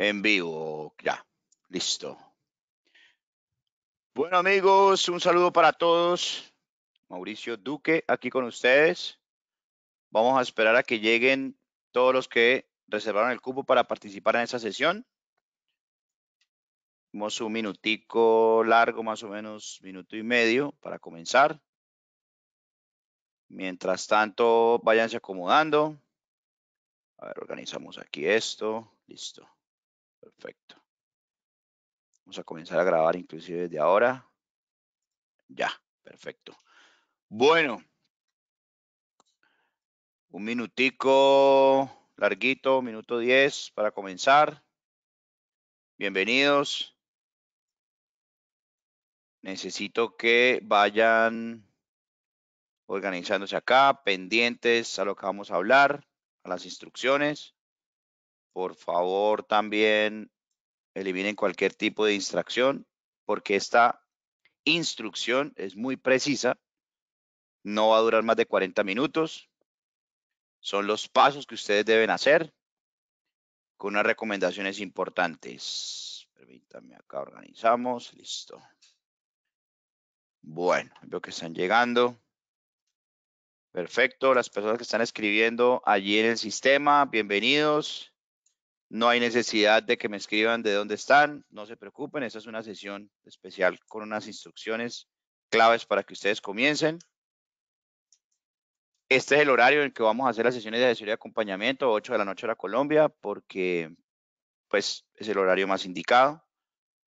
en vivo. Ya, listo. Bueno amigos, un saludo para todos. Mauricio Duque aquí con ustedes. Vamos a esperar a que lleguen todos los que reservaron el cupo para participar en esta sesión. Tenemos un minutico largo, más o menos minuto y medio para comenzar. Mientras tanto, váyanse acomodando. A ver, organizamos aquí esto. Listo. Perfecto. Vamos a comenzar a grabar inclusive desde ahora. Ya, perfecto. Bueno. Un minutico larguito, minuto 10 para comenzar. Bienvenidos. Necesito que vayan organizándose acá, pendientes a lo que vamos a hablar, a las instrucciones. Por favor, también eliminen cualquier tipo de instrucción... porque esta instrucción es muy precisa. No va a durar más de 40 minutos. Son los pasos que ustedes deben hacer con unas recomendaciones importantes. Permítanme, acá organizamos. Listo. Bueno, veo que están llegando. Perfecto, las personas que están escribiendo allí en el sistema, bienvenidos. No hay necesidad de que me escriban de dónde están, no se preocupen, esta es una sesión especial con unas instrucciones claves para que ustedes comiencen. Este es el horario en que vamos a hacer las sesiones de asesoría y acompañamiento, 8 de la noche a la Colombia, porque pues es el horario más indicado.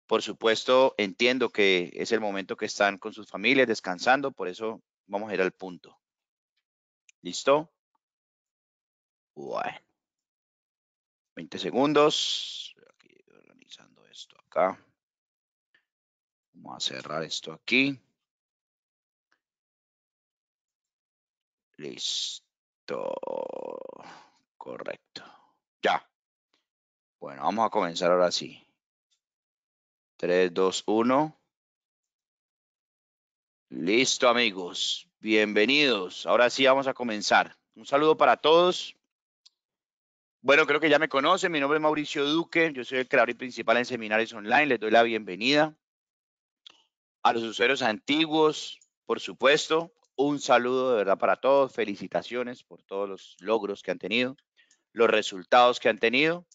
Por supuesto, entiendo que es el momento que están con sus familias descansando, por eso vamos a ir al punto. ¿Listo? Bueno. 20 segundos. Aquí, organizando esto acá. Vamos a cerrar esto aquí. Listo. Correcto. Ya. Bueno, vamos a comenzar ahora sí. 3, 2, 1. Listo, amigos. Bienvenidos. Ahora sí vamos a comenzar. Un saludo para todos. Bueno, creo que ya me conocen. Mi nombre es Mauricio Duque. Yo soy el creador y principal en Seminarios Online. Les doy la bienvenida a los usuarios antiguos, por supuesto. Un saludo de verdad para todos. Felicitaciones por todos los logros que han tenido, los resultados que han tenido.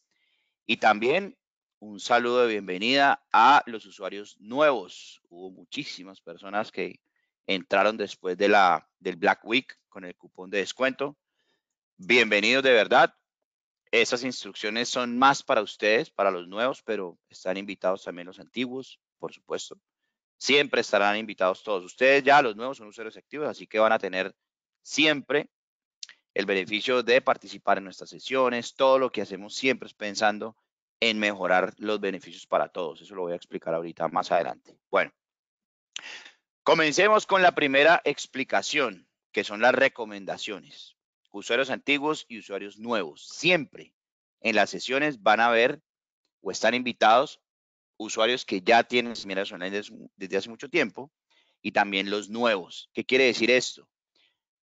Y también un saludo de bienvenida a los usuarios nuevos. Hubo muchísimas personas que entraron después de la, del Black Week con el cupón de descuento. Bienvenidos de verdad esas instrucciones son más para ustedes, para los nuevos, pero están invitados también los antiguos, por supuesto. Siempre estarán invitados todos. Ustedes ya, los nuevos, son usuarios activos, así que van a tener siempre el beneficio de participar en nuestras sesiones. Todo lo que hacemos siempre es pensando en mejorar los beneficios para todos. Eso lo voy a explicar ahorita más adelante. Bueno, comencemos con la primera explicación, que son las recomendaciones usuarios antiguos y usuarios nuevos. Siempre en las sesiones van a ver o están invitados usuarios que ya tienen seminarios online desde hace mucho tiempo y también los nuevos. ¿Qué quiere decir esto?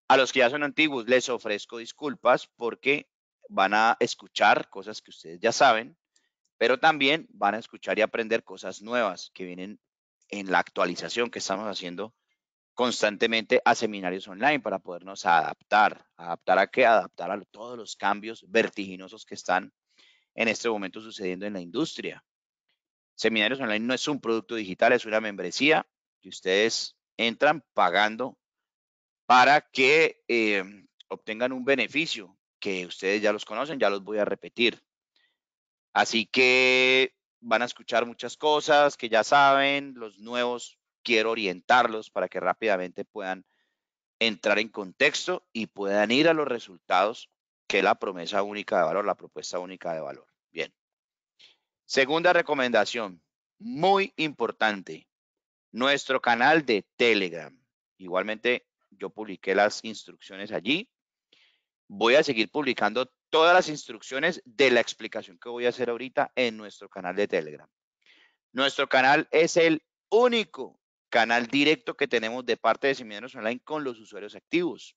A los que ya son antiguos les ofrezco disculpas porque van a escuchar cosas que ustedes ya saben, pero también van a escuchar y aprender cosas nuevas que vienen en la actualización que estamos haciendo constantemente a seminarios online para podernos adaptar. ¿Adaptar a qué? Adaptar a todos los cambios vertiginosos que están en este momento sucediendo en la industria. Seminarios online no es un producto digital, es una membresía y ustedes entran pagando para que eh, obtengan un beneficio que ustedes ya los conocen, ya los voy a repetir. Así que van a escuchar muchas cosas que ya saben, los nuevos quiero orientarlos para que rápidamente puedan entrar en contexto y puedan ir a los resultados que la promesa única de valor, la propuesta única de valor. Bien. Segunda recomendación, muy importante, nuestro canal de Telegram. Igualmente, yo publiqué las instrucciones allí. Voy a seguir publicando todas las instrucciones de la explicación que voy a hacer ahorita en nuestro canal de Telegram. Nuestro canal es el único canal directo que tenemos de parte de Seminarios Online con los usuarios activos.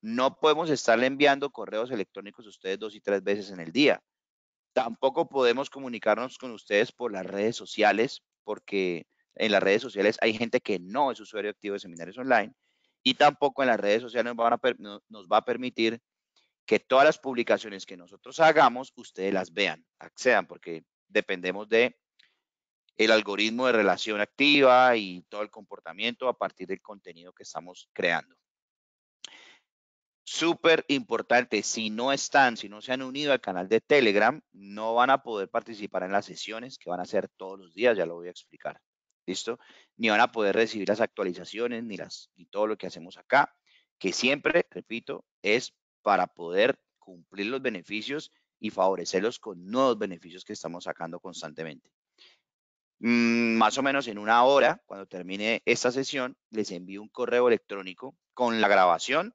No podemos estarle enviando correos electrónicos a ustedes dos y tres veces en el día. Tampoco podemos comunicarnos con ustedes por las redes sociales, porque en las redes sociales hay gente que no es usuario activo de Seminarios Online y tampoco en las redes sociales nos, nos va a permitir que todas las publicaciones que nosotros hagamos, ustedes las vean, accedan, porque dependemos de el algoritmo de relación activa y todo el comportamiento a partir del contenido que estamos creando. Súper importante, si no están, si no se han unido al canal de Telegram, no van a poder participar en las sesiones que van a hacer todos los días, ya lo voy a explicar. ¿Listo? Ni van a poder recibir las actualizaciones ni, las, ni todo lo que hacemos acá, que siempre, repito, es para poder cumplir los beneficios y favorecerlos con nuevos beneficios que estamos sacando constantemente. Mm, más o menos en una hora, cuando termine esta sesión, les envío un correo electrónico con la grabación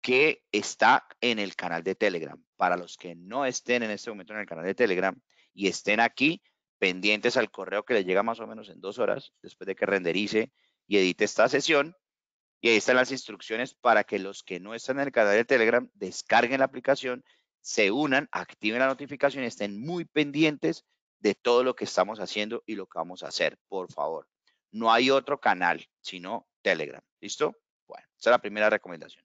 que está en el canal de Telegram. Para los que no estén en este momento en el canal de Telegram y estén aquí pendientes al correo que les llega más o menos en dos horas, después de que renderice y edite esta sesión, y ahí están las instrucciones para que los que no estén en el canal de Telegram descarguen la aplicación, se unan, activen la notificación y estén muy pendientes de todo lo que estamos haciendo y lo que vamos a hacer, por favor. No hay otro canal, sino Telegram. ¿Listo? Bueno, esa es la primera recomendación.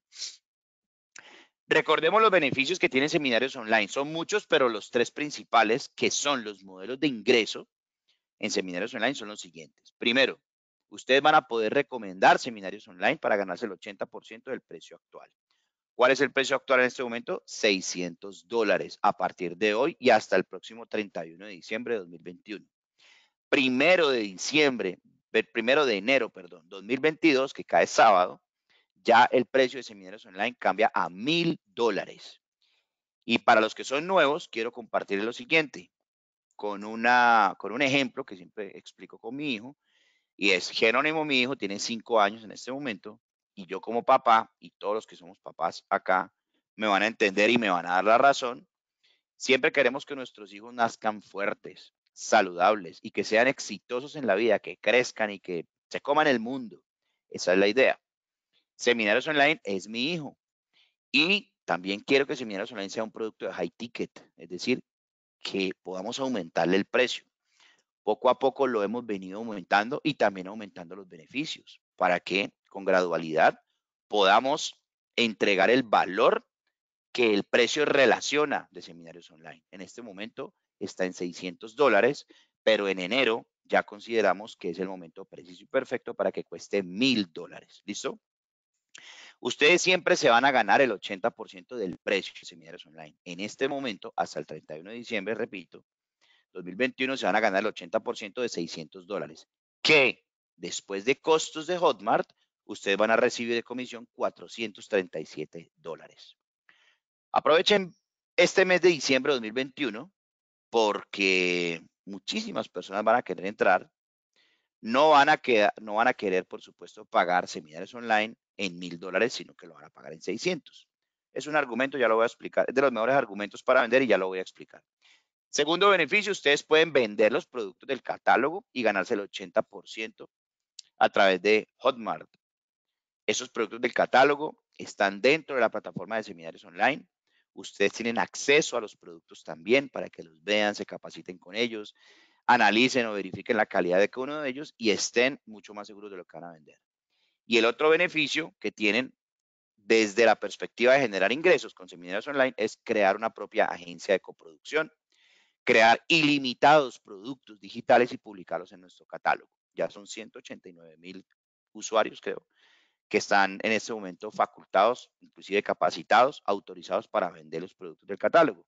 Recordemos los beneficios que tienen seminarios online. Son muchos, pero los tres principales, que son los modelos de ingreso en seminarios online, son los siguientes. Primero, ustedes van a poder recomendar seminarios online para ganarse el 80% del precio actual. ¿Cuál es el precio actual en este momento? 600 dólares a partir de hoy y hasta el próximo 31 de diciembre de 2021. Primero de diciembre, primero de enero, perdón, 2022, que cae sábado, ya el precio de seminarios online cambia a 1000 dólares. Y para los que son nuevos, quiero compartir lo siguiente, con, una, con un ejemplo que siempre explico con mi hijo, y es Jerónimo, mi hijo, tiene 5 años en este momento, y yo como papá, y todos los que somos papás acá, me van a entender y me van a dar la razón, siempre queremos que nuestros hijos nazcan fuertes, saludables y que sean exitosos en la vida, que crezcan y que se coman el mundo. Esa es la idea. Seminarios Online es mi hijo. Y también quiero que Seminarios Online sea un producto de high ticket, es decir, que podamos aumentarle el precio. Poco a poco lo hemos venido aumentando y también aumentando los beneficios. ¿Para qué? con gradualidad podamos entregar el valor que el precio relaciona de seminarios online. En este momento está en 600 dólares, pero en enero ya consideramos que es el momento preciso y perfecto para que cueste 1000 dólares. ¿Listo? Ustedes siempre se van a ganar el 80% del precio de seminarios online. En este momento, hasta el 31 de diciembre, repito, 2021 se van a ganar el 80% de 600 dólares, que después de costos de Hotmart ustedes van a recibir de comisión 437 dólares. Aprovechen este mes de diciembre de 2021 porque muchísimas personas van a querer entrar. No van a, no van a querer, por supuesto, pagar seminarios online en mil dólares, sino que lo van a pagar en 600. Es un argumento, ya lo voy a explicar, es de los mejores argumentos para vender y ya lo voy a explicar. Segundo beneficio, ustedes pueden vender los productos del catálogo y ganarse el 80% a través de Hotmart, esos productos del catálogo están dentro de la plataforma de seminarios online. Ustedes tienen acceso a los productos también para que los vean, se capaciten con ellos, analicen o verifiquen la calidad de cada uno de ellos y estén mucho más seguros de lo que van a vender. Y el otro beneficio que tienen desde la perspectiva de generar ingresos con seminarios online es crear una propia agencia de coproducción, crear ilimitados productos digitales y publicarlos en nuestro catálogo. Ya son 189 mil usuarios, creo, que están en este momento facultados, inclusive capacitados, autorizados para vender los productos del catálogo.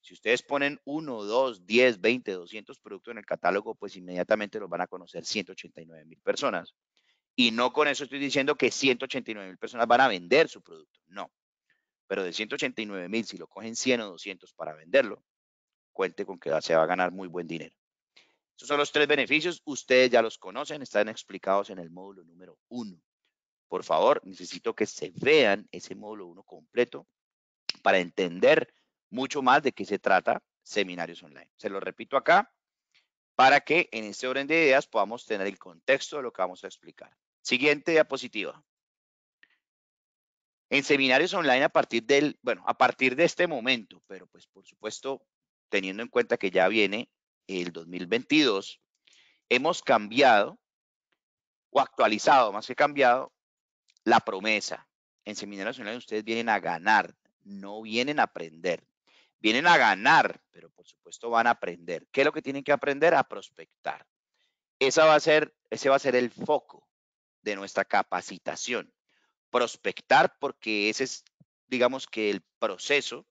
Si ustedes ponen 1, 2, 10, 20, 200 productos en el catálogo, pues inmediatamente los van a conocer 189 mil personas. Y no con eso estoy diciendo que 189 mil personas van a vender su producto, no. Pero de 189 mil, si lo cogen 100 o 200 para venderlo, cuente con que se va a ganar muy buen dinero. Esos son los tres beneficios, ustedes ya los conocen, están explicados en el módulo número 1. Por favor, necesito que se vean ese módulo 1 completo para entender mucho más de qué se trata seminarios online. Se lo repito acá para que en este orden de ideas podamos tener el contexto de lo que vamos a explicar. Siguiente diapositiva. En seminarios online a partir del, bueno, a partir de este momento, pero pues por supuesto, teniendo en cuenta que ya viene el 2022, hemos cambiado o actualizado, más que cambiado, la promesa. En Seminario Nacional ustedes vienen a ganar, no vienen a aprender. Vienen a ganar, pero por supuesto van a aprender. ¿Qué es lo que tienen que aprender? A prospectar. Esa va a ser, ese va a ser el foco de nuestra capacitación. Prospectar porque ese es, digamos que el proceso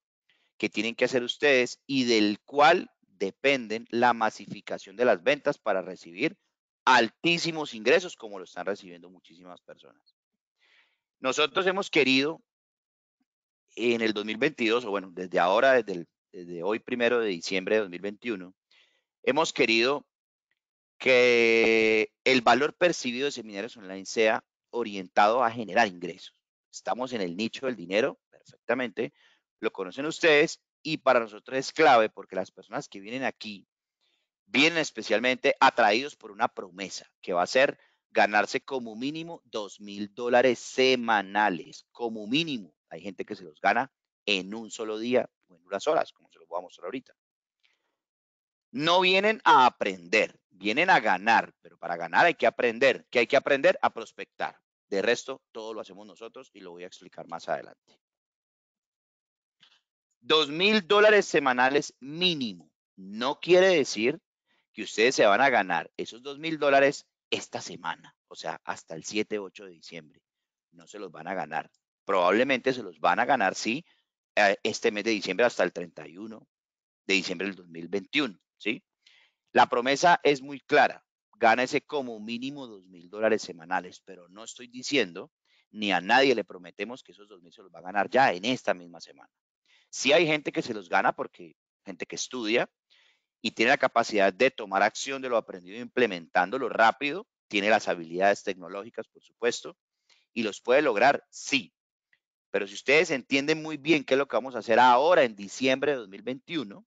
que tienen que hacer ustedes y del cual dependen la masificación de las ventas para recibir altísimos ingresos como lo están recibiendo muchísimas personas. Nosotros hemos querido en el 2022, o bueno, desde ahora, desde, hoy primero de diciembre de 2021, hemos querido que el valor percibido de seminarios online sea orientado a generar ingresos. Estamos en el nicho del dinero, perfectamente, lo conocen ustedes y para nosotros es clave porque las personas que vienen aquí vienen especialmente atraídos por una promesa que va a ser ganarse como mínimo dos mil dólares semanales, como mínimo. Hay gente que se los gana en un solo día o en unas horas, como se los voy a mostrar ahorita. No vienen a aprender, vienen a ganar, pero para ganar hay que aprender. ¿Qué hay que aprender? A prospectar. De resto, todo lo hacemos nosotros y lo voy a explicar más adelante. Dos mil dólares semanales mínimo. No quiere decir que ustedes se van a ganar esos dos mil dólares esta semana, o sea, hasta el 7-8 de diciembre. No se los van a ganar. Probablemente se los van a ganar, sí, eh, este mes de diciembre hasta el 31 de diciembre del 2021, ¿sí? La promesa es muy clara. Gánese como mínimo dos mil dólares semanales, pero no estoy diciendo ni a nadie le prometemos que esos dos mil se los va a ganar ya en esta misma semana. Sí hay gente que se los gana porque gente que estudia, y tiene la capacidad de tomar acción de lo aprendido implementándolo rápido, tiene las habilidades tecnológicas, por supuesto, y los puede lograr, sí. Pero si ustedes entienden muy bien qué es lo que vamos a hacer ahora en diciembre de 2021,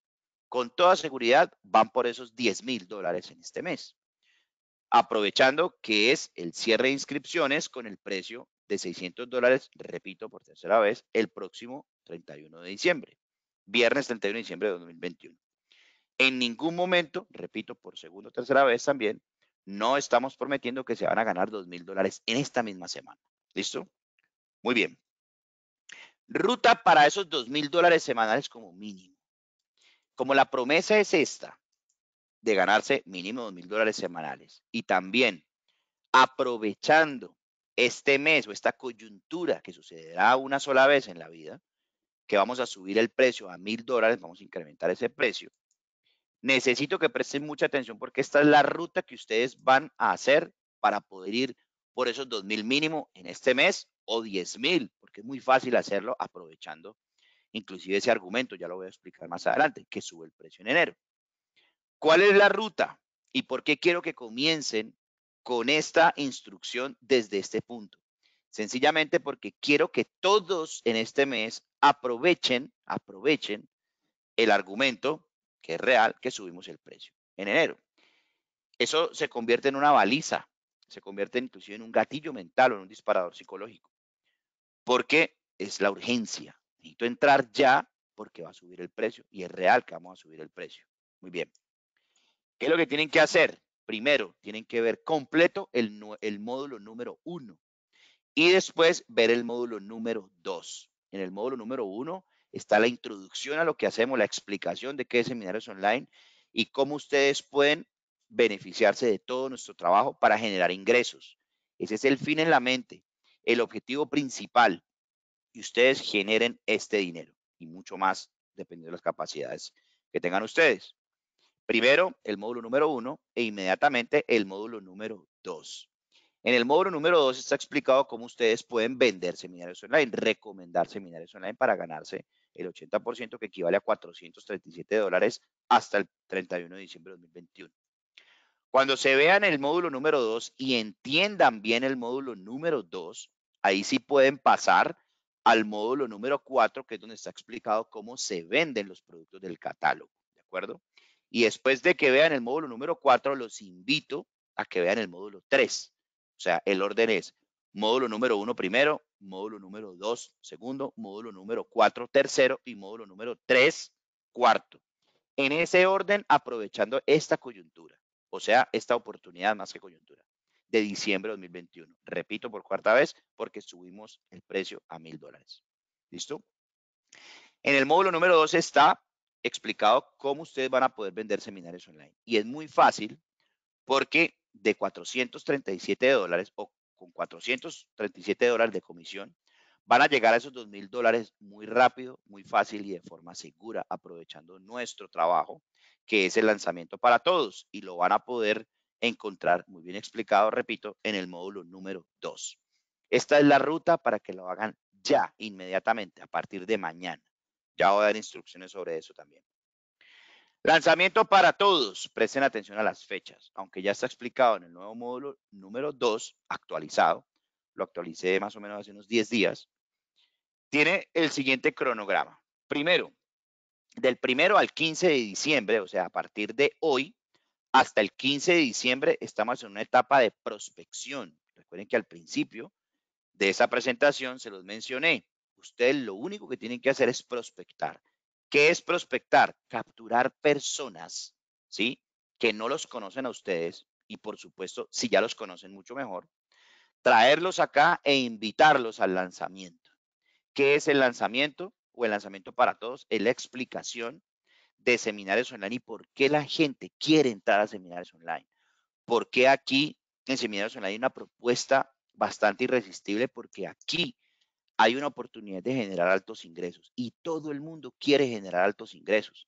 con toda seguridad van por esos 10 mil dólares en este mes, aprovechando que es el cierre de inscripciones con el precio de 600 dólares, repito por tercera vez, el próximo 31 de diciembre, viernes 31 de diciembre de 2021. En ningún momento, repito, por segunda o tercera vez también, no estamos prometiendo que se van a ganar dos mil dólares en esta misma semana. ¿Listo? Muy bien. Ruta para esos dos mil dólares semanales como mínimo. Como la promesa es esta, de ganarse mínimo dos mil dólares semanales. Y también aprovechando este mes o esta coyuntura que sucederá una sola vez en la vida, que vamos a subir el precio a mil dólares, vamos a incrementar ese precio necesito que presten mucha atención porque esta es la ruta que ustedes van a hacer para poder ir por esos 2.000 mínimo en este mes o 10.000, porque es muy fácil hacerlo aprovechando inclusive ese argumento, ya lo voy a explicar más adelante, que sube el precio en enero. ¿Cuál es la ruta? ¿Y por qué quiero que comiencen con esta instrucción desde este punto? Sencillamente porque quiero que todos en este mes aprovechen, aprovechen el argumento que es real, que subimos el precio en enero. Eso se convierte en una baliza, se convierte inclusive en un gatillo mental o en un disparador psicológico, porque es la urgencia. Necesito entrar ya porque va a subir el precio y es real que vamos a subir el precio. Muy bien. ¿Qué es lo que tienen que hacer? Primero, tienen que ver completo el, el módulo número uno y después ver el módulo número dos. En el módulo número uno está la introducción a lo que hacemos, la explicación de qué es seminarios online y cómo ustedes pueden beneficiarse de todo nuestro trabajo para generar ingresos. Ese es el fin en la mente, el objetivo principal, y ustedes generen este dinero y mucho más, dependiendo de las capacidades que tengan ustedes. Primero, el módulo número uno e inmediatamente el módulo número dos. En el módulo número 2 está explicado cómo ustedes pueden vender seminarios online, recomendar seminarios online para ganarse el 80% que equivale a 437 dólares hasta el 31 de diciembre de 2021. Cuando se vean el módulo número 2 y entiendan bien el módulo número 2, ahí sí pueden pasar al módulo número 4, que es donde está explicado cómo se venden los productos del catálogo, ¿de acuerdo? Y después de que vean el módulo número 4, los invito a que vean el módulo 3, o sea, el orden es módulo número uno primero, módulo número dos segundo, módulo número cuatro tercero y módulo número tres cuarto. En ese orden, aprovechando esta coyuntura, o sea, esta oportunidad más que coyuntura de diciembre de 2021. Repito por cuarta vez, porque subimos el precio a mil dólares. ¿Listo? En el módulo número 2 está explicado cómo ustedes van a poder vender seminarios online. Y es muy fácil porque de 437 dólares o con 437 dólares de comisión, van a llegar a esos 2 mil dólares muy rápido, muy fácil y de forma segura, aprovechando nuestro trabajo, que es el lanzamiento para todos, y lo van a poder encontrar muy bien explicado, repito, en el módulo número 2. Esta es la ruta para que lo hagan ya, inmediatamente, a partir de mañana. Ya voy a dar instrucciones sobre eso también. Lanzamiento para todos. Presten atención a las fechas. Aunque ya está explicado en el nuevo módulo número 2, actualizado, lo actualicé más o menos hace unos 10 días, tiene el siguiente cronograma. Primero, del primero al 15 de diciembre, o sea, a partir de hoy hasta el 15 de diciembre, estamos en una etapa de prospección. Recuerden que al principio de esa presentación se los mencioné. Ustedes lo único que tienen que hacer es prospectar ¿Qué es prospectar? Capturar personas, ¿sí? Que no los conocen a ustedes y por supuesto, si ya los conocen mucho mejor, traerlos acá e invitarlos al lanzamiento. ¿Qué es el lanzamiento o el lanzamiento para todos? Es la explicación de seminarios online y por qué la gente quiere entrar a seminarios online. ¿Por qué aquí en seminarios online hay una propuesta bastante irresistible? Porque aquí hay una oportunidad de generar altos ingresos y todo el mundo quiere generar altos ingresos,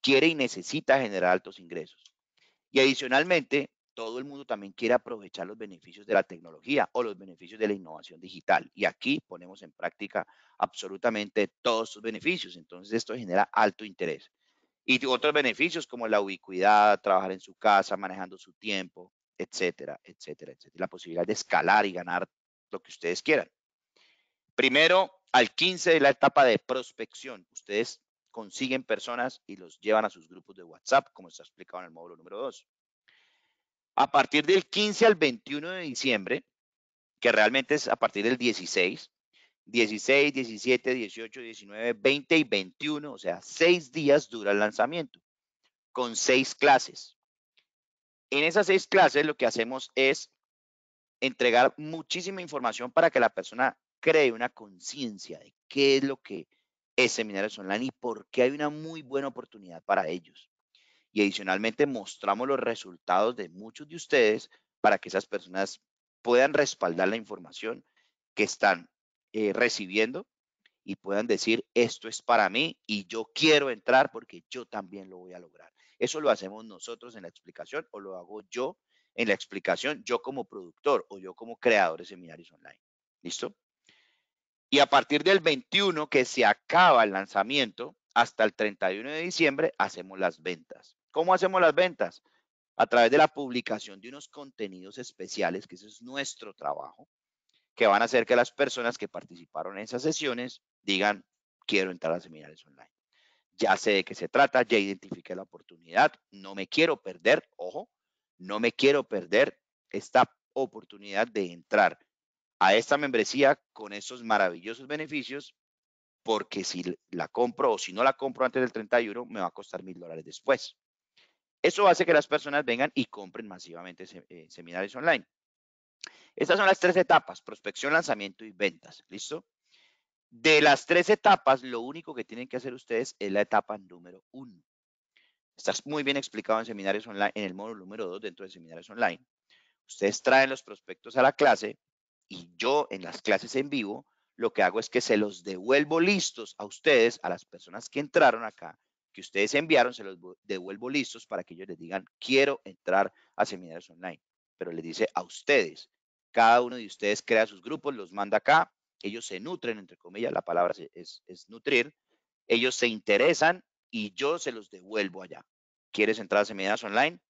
quiere y necesita generar altos ingresos. Y adicionalmente, todo el mundo también quiere aprovechar los beneficios de la tecnología o los beneficios de la innovación digital. Y aquí ponemos en práctica absolutamente todos sus beneficios. Entonces, esto genera alto interés. Y otros beneficios como la ubicuidad, trabajar en su casa, manejando su tiempo, etcétera, etcétera, etcétera. La posibilidad de escalar y ganar lo que ustedes quieran. Primero, al 15 de la etapa de prospección. Ustedes consiguen personas y los llevan a sus grupos de WhatsApp, como está explicado en el módulo número 2. A partir del 15 al 21 de diciembre, que realmente es a partir del 16, 16, 17, 18, 19, 20 y 21, o sea, seis días dura el lanzamiento, con seis clases. En esas seis clases lo que hacemos es entregar muchísima información para que la persona cree una conciencia de qué es lo que es Seminarios Online y por qué hay una muy buena oportunidad para ellos. Y adicionalmente mostramos los resultados de muchos de ustedes para que esas personas puedan respaldar la información que están eh, recibiendo y puedan decir, esto es para mí y yo quiero entrar porque yo también lo voy a lograr. Eso lo hacemos nosotros en la explicación o lo hago yo en la explicación, yo como productor o yo como creador de seminarios online. ¿Listo? Y a partir del 21 que se acaba el lanzamiento, hasta el 31 de diciembre hacemos las ventas. ¿Cómo hacemos las ventas? A través de la publicación de unos contenidos especiales, que ese es nuestro trabajo, que van a hacer que las personas que participaron en esas sesiones digan, quiero entrar a seminarios online. Ya sé de qué se trata, ya identifiqué la oportunidad, no me quiero perder, ojo, no me quiero perder esta oportunidad de entrar a esta membresía con esos maravillosos beneficios, porque si la compro o si no la compro antes del 31, me va a costar mil dólares después. Eso hace que las personas vengan y compren masivamente eh, seminarios online. Estas son las tres etapas, prospección, lanzamiento y ventas. ¿Listo? De las tres etapas, lo único que tienen que hacer ustedes es la etapa número uno. estás muy bien explicado en seminarios online, en el módulo número dos dentro de seminarios online. Ustedes traen los prospectos a la clase, y yo en las clases en vivo, lo que hago es que se los devuelvo listos a ustedes, a las personas que entraron acá, que ustedes enviaron, se los devuelvo listos para que ellos les digan, quiero entrar a seminarios online. Pero les dice a ustedes, cada uno de ustedes crea sus grupos, los manda acá, ellos se nutren, entre comillas, la palabra es, nutrir, ellos se interesan y yo se los devuelvo allá. ¿Quieres entrar a seminarios online?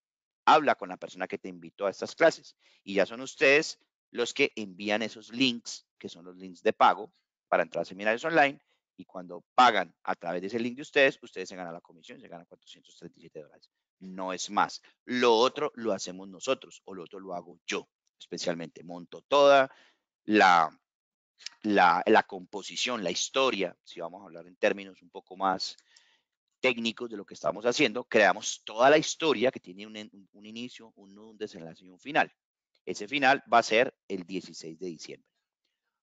Habla con la persona que te invitó a estas clases. Y ya son ustedes los que envían esos links, que son los links de pago para entrar a seminarios online, y cuando pagan a través de ese link de ustedes, ustedes se ganan la comisión, se ganan 437 dólares. No es más. Lo otro lo hacemos nosotros, o lo otro lo hago yo, especialmente. Monto toda la, la, composición, la historia, si vamos a hablar en términos un poco más técnicos de lo que estamos haciendo, creamos toda la historia que tiene un, un, inicio, un desenlace y un final. Ese final va a ser el 16 de diciembre.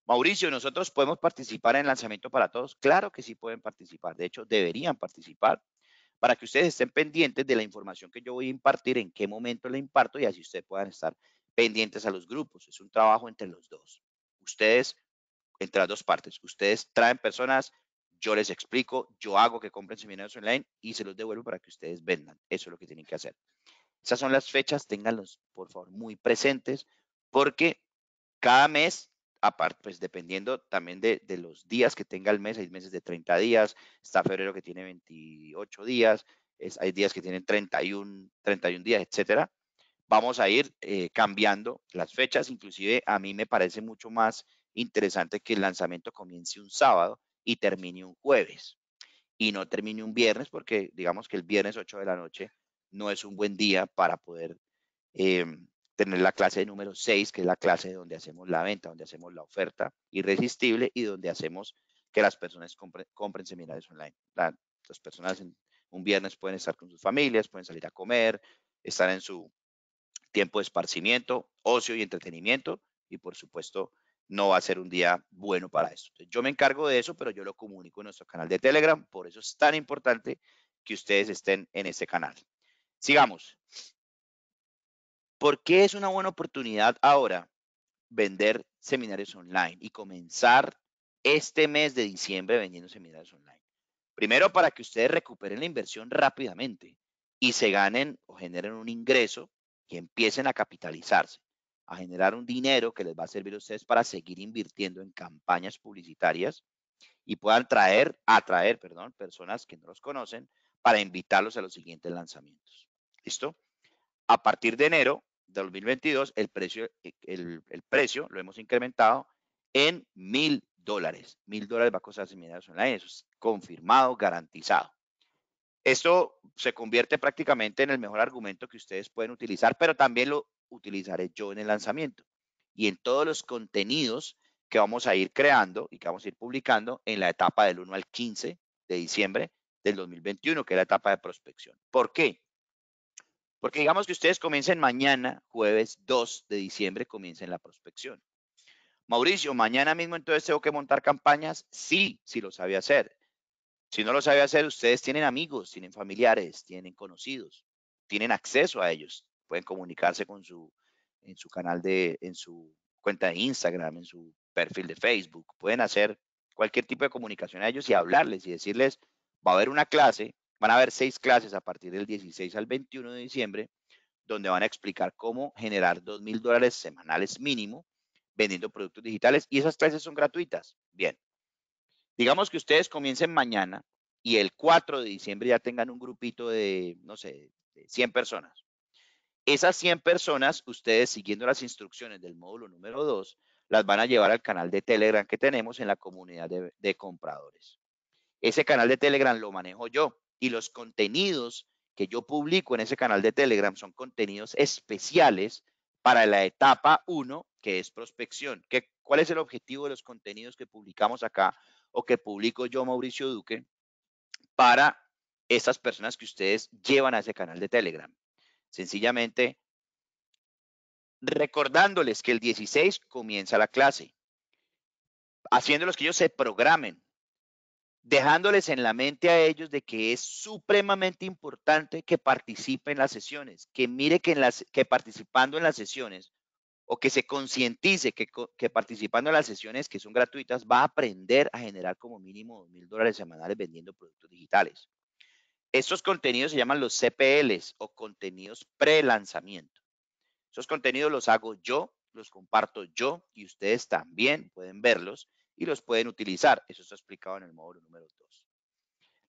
Mauricio, ¿nosotros podemos participar en el lanzamiento para todos? Claro que sí pueden participar. De hecho, deberían participar para que ustedes estén pendientes de la información que yo voy a impartir, en qué momento la imparto y así ustedes puedan estar pendientes a los grupos. Es un trabajo entre los dos. Ustedes, entre las dos partes, ustedes traen personas, yo les explico, yo hago que compren seminarios online y se los devuelvo para que ustedes vendan. Eso es lo que tienen que hacer. Esas son las fechas, ténganlos por favor muy presentes, porque cada mes, aparte, pues dependiendo también de, los días que tenga el mes, hay meses de 30 días, está febrero que tiene 28 días, hay días que tienen 31, 31 días, etcétera. Vamos a ir eh, cambiando las fechas, inclusive a mí me parece mucho más interesante que el lanzamiento comience un sábado y termine un jueves y no termine un viernes, porque digamos que el viernes 8 de la noche no es un buen día para poder em, tener la clase número 6, que es la clase donde hacemos la venta, donde hacemos la oferta irresistible y donde hacemos que las personas compren, seminarios online. las personas en, un viernes pueden estar con sus familias, pueden salir a comer, estar en su tiempo de esparcimiento, ocio y entretenimiento y por supuesto no va a ser un día bueno para eso. Yo me encargo de eso, pero yo lo comunico en nuestro canal de Telegram, por eso es tan importante que ustedes estén en ese canal. Sigamos. ¿Por qué es una buena oportunidad ahora vender seminarios online y comenzar este mes de diciembre vendiendo seminarios online? Primero, para que ustedes recuperen la inversión rápidamente y se ganen o generen un ingreso y empiecen a capitalizarse, a generar un dinero que les va a servir a ustedes para seguir invirtiendo en campañas publicitarias y puedan traer, atraer, perdón, personas que no los conocen para invitarlos a los siguientes lanzamientos. ¿Listo? A partir de enero de 2022, el precio, eh, el, precio lo hemos incrementado en mil dólares. Mil dólares va a costar seminarios online. E, eso es confirmado, garantizado. Esto se convierte prácticamente en el mejor argumento que ustedes pueden utilizar, pero también lo utilizaré yo en el lanzamiento y en todos los contenidos que vamos a ir creando y que vamos a ir publicando en la etapa del 1 al 15 de diciembre del 2021, que es la etapa de prospección. ¿Por qué? Porque digamos que ustedes comiencen mañana, jueves 2 de diciembre, comiencen la prospección. Mauricio, mañana mismo entonces tengo que montar campañas. Sí, si lo sabe hacer. Si no lo sabe hacer, ustedes tienen amigos, tienen familiares, tienen conocidos, tienen acceso a ellos. Pueden comunicarse con su, en su canal de, en su cuenta de Instagram, en su perfil de Facebook. Pueden hacer cualquier tipo de comunicación a ellos y hablarles y decirles, va a haber una clase Van a haber seis clases a partir del 16 al 21 de diciembre, donde van a explicar cómo generar $2,000 mil dólares semanales mínimo vendiendo productos digitales y esas clases son gratuitas. Bien, digamos que ustedes comiencen mañana y el 4 de diciembre ya tengan un grupito de, no sé, 100 personas. Esas 100 personas, ustedes siguiendo las instrucciones del módulo número 2, las van a llevar al canal de Telegram que tenemos en la comunidad de compradores. Ese canal de Telegram lo manejo yo y los contenidos que yo publico en ese canal de Telegram son contenidos especiales para la etapa 1, que es prospección. ¿Qué, ¿Cuál es el objetivo de los contenidos que publicamos acá o que publico yo, Mauricio Duque, para esas personas que ustedes llevan a ese canal de Telegram? Sencillamente, recordándoles que el 16 comienza la clase, haciéndolos que ellos se programen dejándoles en la mente a ellos de que es supremamente importante que participe en las sesiones, que mire que, en las, que participando en las sesiones o que se concientice que, que, participando en las sesiones que son gratuitas va a aprender a generar como mínimo mil dólares semanales vendiendo productos digitales. Estos contenidos se llaman los CPLs o contenidos pre-lanzamiento. Esos contenidos los hago yo, los comparto yo y ustedes también pueden verlos y los pueden utilizar. Eso está explicado en el módulo número 2.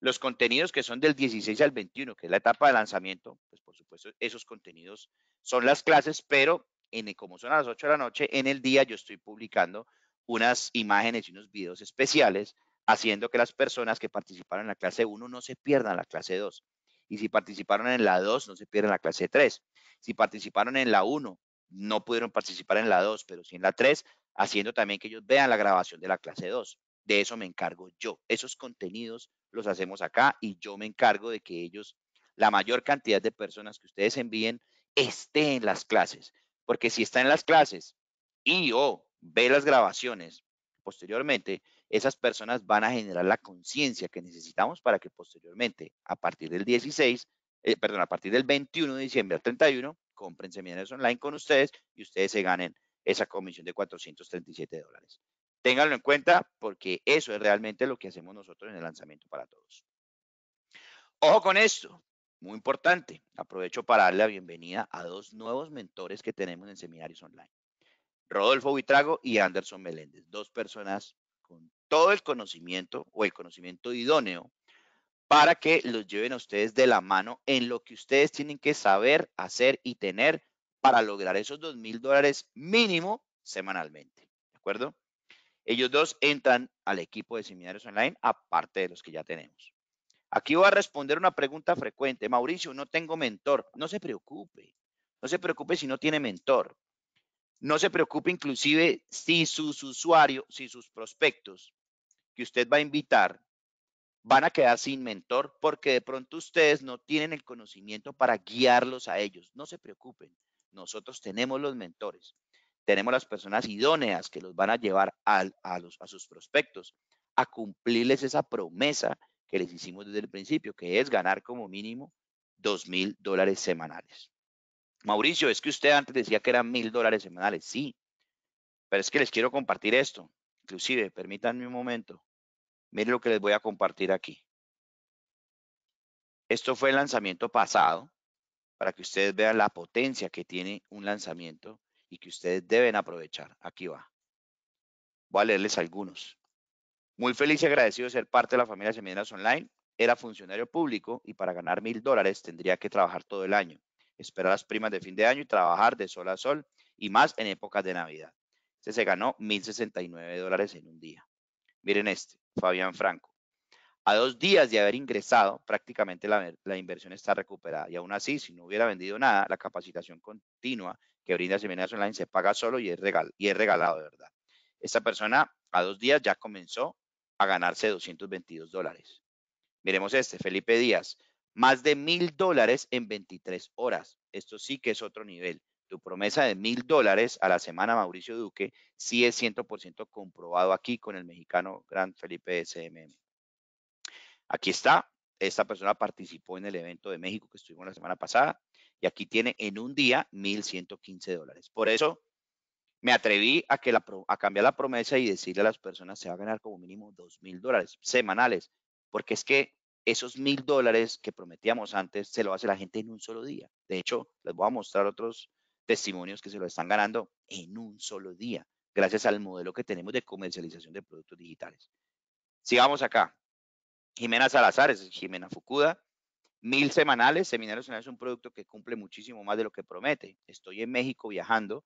Los contenidos que son del 16 al 21, que es la etapa de lanzamiento, pues por supuesto esos contenidos son las clases, pero en, como son a las 8 de la noche, en el día yo estoy publicando unas imágenes y unos videos especiales, haciendo que las personas que participaron en la clase 1 no se pierdan la clase 2. Y si participaron en la 2, no se pierdan la clase 3. Si participaron en la 1, no pudieron participar en la 2, pero sí en la 3, haciendo también que ellos vean la grabación de la clase 2. De eso me encargo yo. Esos contenidos los hacemos acá y yo me encargo de que ellos, la mayor cantidad de personas que ustedes envíen, estén en las clases. Porque si están en las clases y o ve las grabaciones posteriormente, esas personas van a generar la conciencia que necesitamos para que posteriormente, a partir del 16, eh, perdón, a partir del 21 de diciembre al 31, compren seminarios online con ustedes y ustedes se ganen esa comisión de 437 dólares. Ténganlo en cuenta porque eso es realmente lo que hacemos nosotros en el lanzamiento para todos. Ojo con esto, muy importante. Aprovecho para darle la bienvenida a dos nuevos mentores que tenemos en seminarios online. Rodolfo Buitrago y Anderson Meléndez, dos personas con todo el conocimiento o el conocimiento idóneo para que los lleven a ustedes de la mano en lo que ustedes tienen que saber, hacer y tener para lograr esos dos mil dólares mínimo semanalmente. ¿De acuerdo? Ellos dos entran al equipo de seminarios online, aparte de los que ya tenemos. Aquí voy a responder una pregunta frecuente. Mauricio, no tengo mentor. No se preocupe. No se preocupe si no tiene mentor. No se preocupe inclusive si sus usuarios, si sus prospectos que usted va a invitar van a quedar sin mentor porque de pronto ustedes no tienen el conocimiento para guiarlos a ellos. No se preocupen. Nosotros tenemos los mentores, tenemos las personas idóneas que los van a llevar a, sus prospectos a cumplirles esa promesa que les hicimos desde el principio, que es ganar como mínimo dos mil dólares semanales. Mauricio, es que usted antes decía que eran mil dólares semanales. Sí, pero es que les quiero compartir esto. Inclusive, permítanme un momento. Miren lo que les voy a compartir aquí. Esto fue el lanzamiento pasado para que ustedes vean la potencia que tiene un lanzamiento y que ustedes deben aprovechar. Aquí va. Voy a leerles algunos. Muy feliz y agradecido de ser parte de la familia Seminarios Online. Era funcionario público y para ganar mil dólares tendría que trabajar todo el año, esperar las primas de fin de año y trabajar de sol a sol y más en épocas de Navidad. Este se ganó mil nueve dólares en un día. Miren este, Fabián Franco a dos días de haber ingresado, prácticamente la, inversión está recuperada. Y aún así, si no hubiera vendido nada, la capacitación continua que brinda Seminarios Online se paga solo y es, y es regalado, de verdad. Esta persona a dos días ya comenzó a ganarse 222 dólares. Miremos este, Felipe Díaz, más de mil dólares en 23 horas. Esto sí que es otro nivel. Tu promesa de mil dólares a la semana, Mauricio Duque, sí es 100% comprobado aquí con el mexicano Gran Felipe SMM. Aquí está, esta persona participó en el evento de México que estuvimos la semana pasada y aquí tiene en un día 1.115 dólares. Por eso me atreví a, que cambiar la promesa y decirle a las personas se va a ganar como mínimo 2.000 dólares semanales, porque es que esos mil dólares que prometíamos antes se lo hace la gente en un solo día. De hecho, les voy a mostrar otros testimonios que se lo están ganando en un solo día, gracias al modelo que tenemos de comercialización de productos digitales. Sigamos acá. Jimena Salazar, es Jimena Fukuda. Mil semanales, Seminario Nacional es un producto que cumple muchísimo más de lo que promete. Estoy en México viajando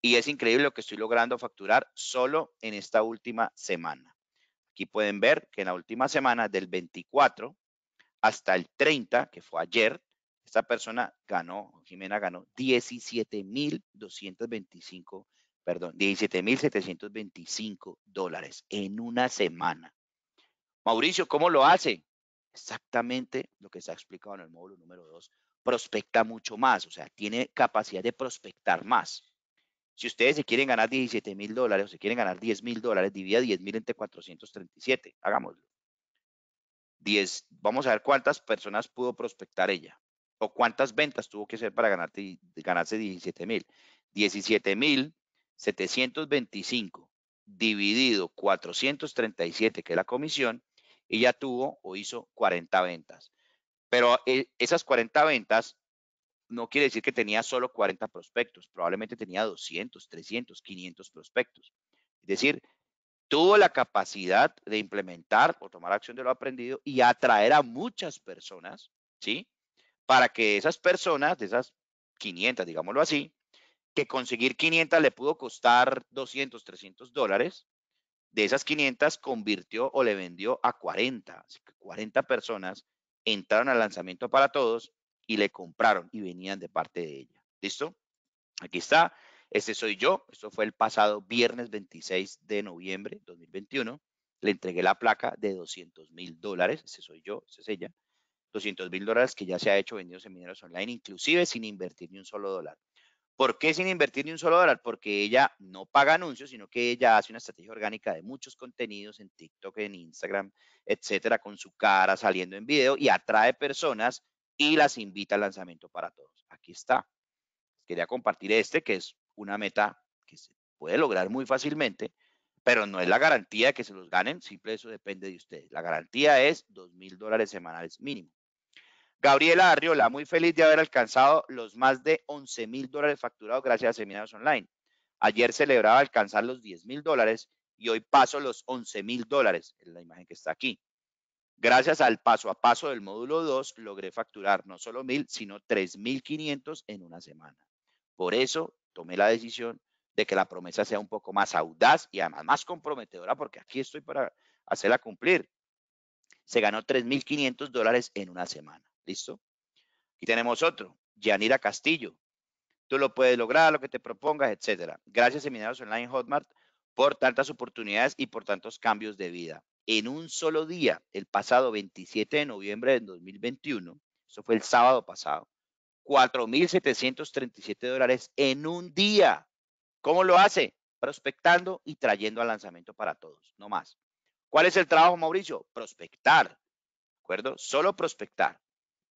y es increíble lo que estoy logrando facturar solo en esta última semana. Aquí pueden ver que en la última semana, del 24 hasta el 30, que fue ayer, esta persona ganó, Jimena ganó 17.225, perdón, 17.725 dólares en una semana. Mauricio, ¿cómo lo hace? Exactamente lo que se ha explicado en el módulo número 2. Prospecta mucho más, o sea, tiene capacidad de prospectar más. Si ustedes se quieren ganar 17 mil dólares o se quieren ganar 10 mil dólares, divida 10 mil entre 437. Hagámoslo. vamos a ver cuántas personas pudo prospectar ella o cuántas ventas tuvo que hacer para ganarse 17 mil. 17 mil 725 dividido 437, que es la comisión, ella tuvo o hizo 40 ventas. Pero eh, esas 40 ventas no quiere decir que tenía solo 40 prospectos, probablemente tenía 200, 300, 500 prospectos. Es decir, tuvo la capacidad de implementar o tomar acción de lo aprendido y atraer a muchas personas, ¿sí? Para que esas personas, de esas 500, digámoslo así, que conseguir 500 le pudo costar 200, 300 dólares, de esas 500 convirtió o le vendió a 40. Así que 40 personas entraron al lanzamiento para todos y le compraron y venían de parte de ella. ¿Listo? Aquí está. Este soy yo. Esto fue el pasado viernes 26 de noviembre 2021. Le entregué la placa de 200 mil dólares. Este soy yo. esta es ella. 200 mil dólares que ya se ha hecho vendidos en mineros online, inclusive sin invertir ni un solo dólar. ¿Por qué sin invertir ni un solo dólar? Porque ella no paga anuncios, sino que ella hace una estrategia orgánica de muchos contenidos en TikTok, en Instagram, etcétera, con su cara saliendo en video y atrae personas y las invita al lanzamiento para todos. Aquí está. Quería compartir este, que es una meta que se puede lograr muy fácilmente, pero no es la garantía de que se los ganen, simple eso depende de ustedes. La garantía es dos mil dólares semanales mínimo. Gabriela Arriola, muy feliz de haber alcanzado los más de 11 mil dólares facturados gracias a seminarios online. Ayer celebraba alcanzar los 10 mil dólares y hoy paso los 11 mil dólares, en la imagen que está aquí. Gracias al paso a paso del módulo 2, logré facturar no solo mil, sino 3,500 en una semana. Por eso tomé la decisión de que la promesa sea un poco más audaz y además más comprometedora, porque aquí estoy para hacerla cumplir. Se ganó 3,500 dólares en una semana. ¿Listo? Aquí tenemos otro, Yanira Castillo. Tú lo puedes lograr, lo que te propongas, etcétera. Gracias, Seminarios Online Hotmart, por tantas oportunidades y por tantos cambios de vida. En un solo día, el pasado 27 de noviembre del 2021, eso fue el sábado pasado, 4.737 dólares en un día. ¿Cómo lo hace? Prospectando y trayendo al lanzamiento para todos, no más. ¿Cuál es el trabajo, Mauricio? Prospectar, ¿de acuerdo? Solo prospectar.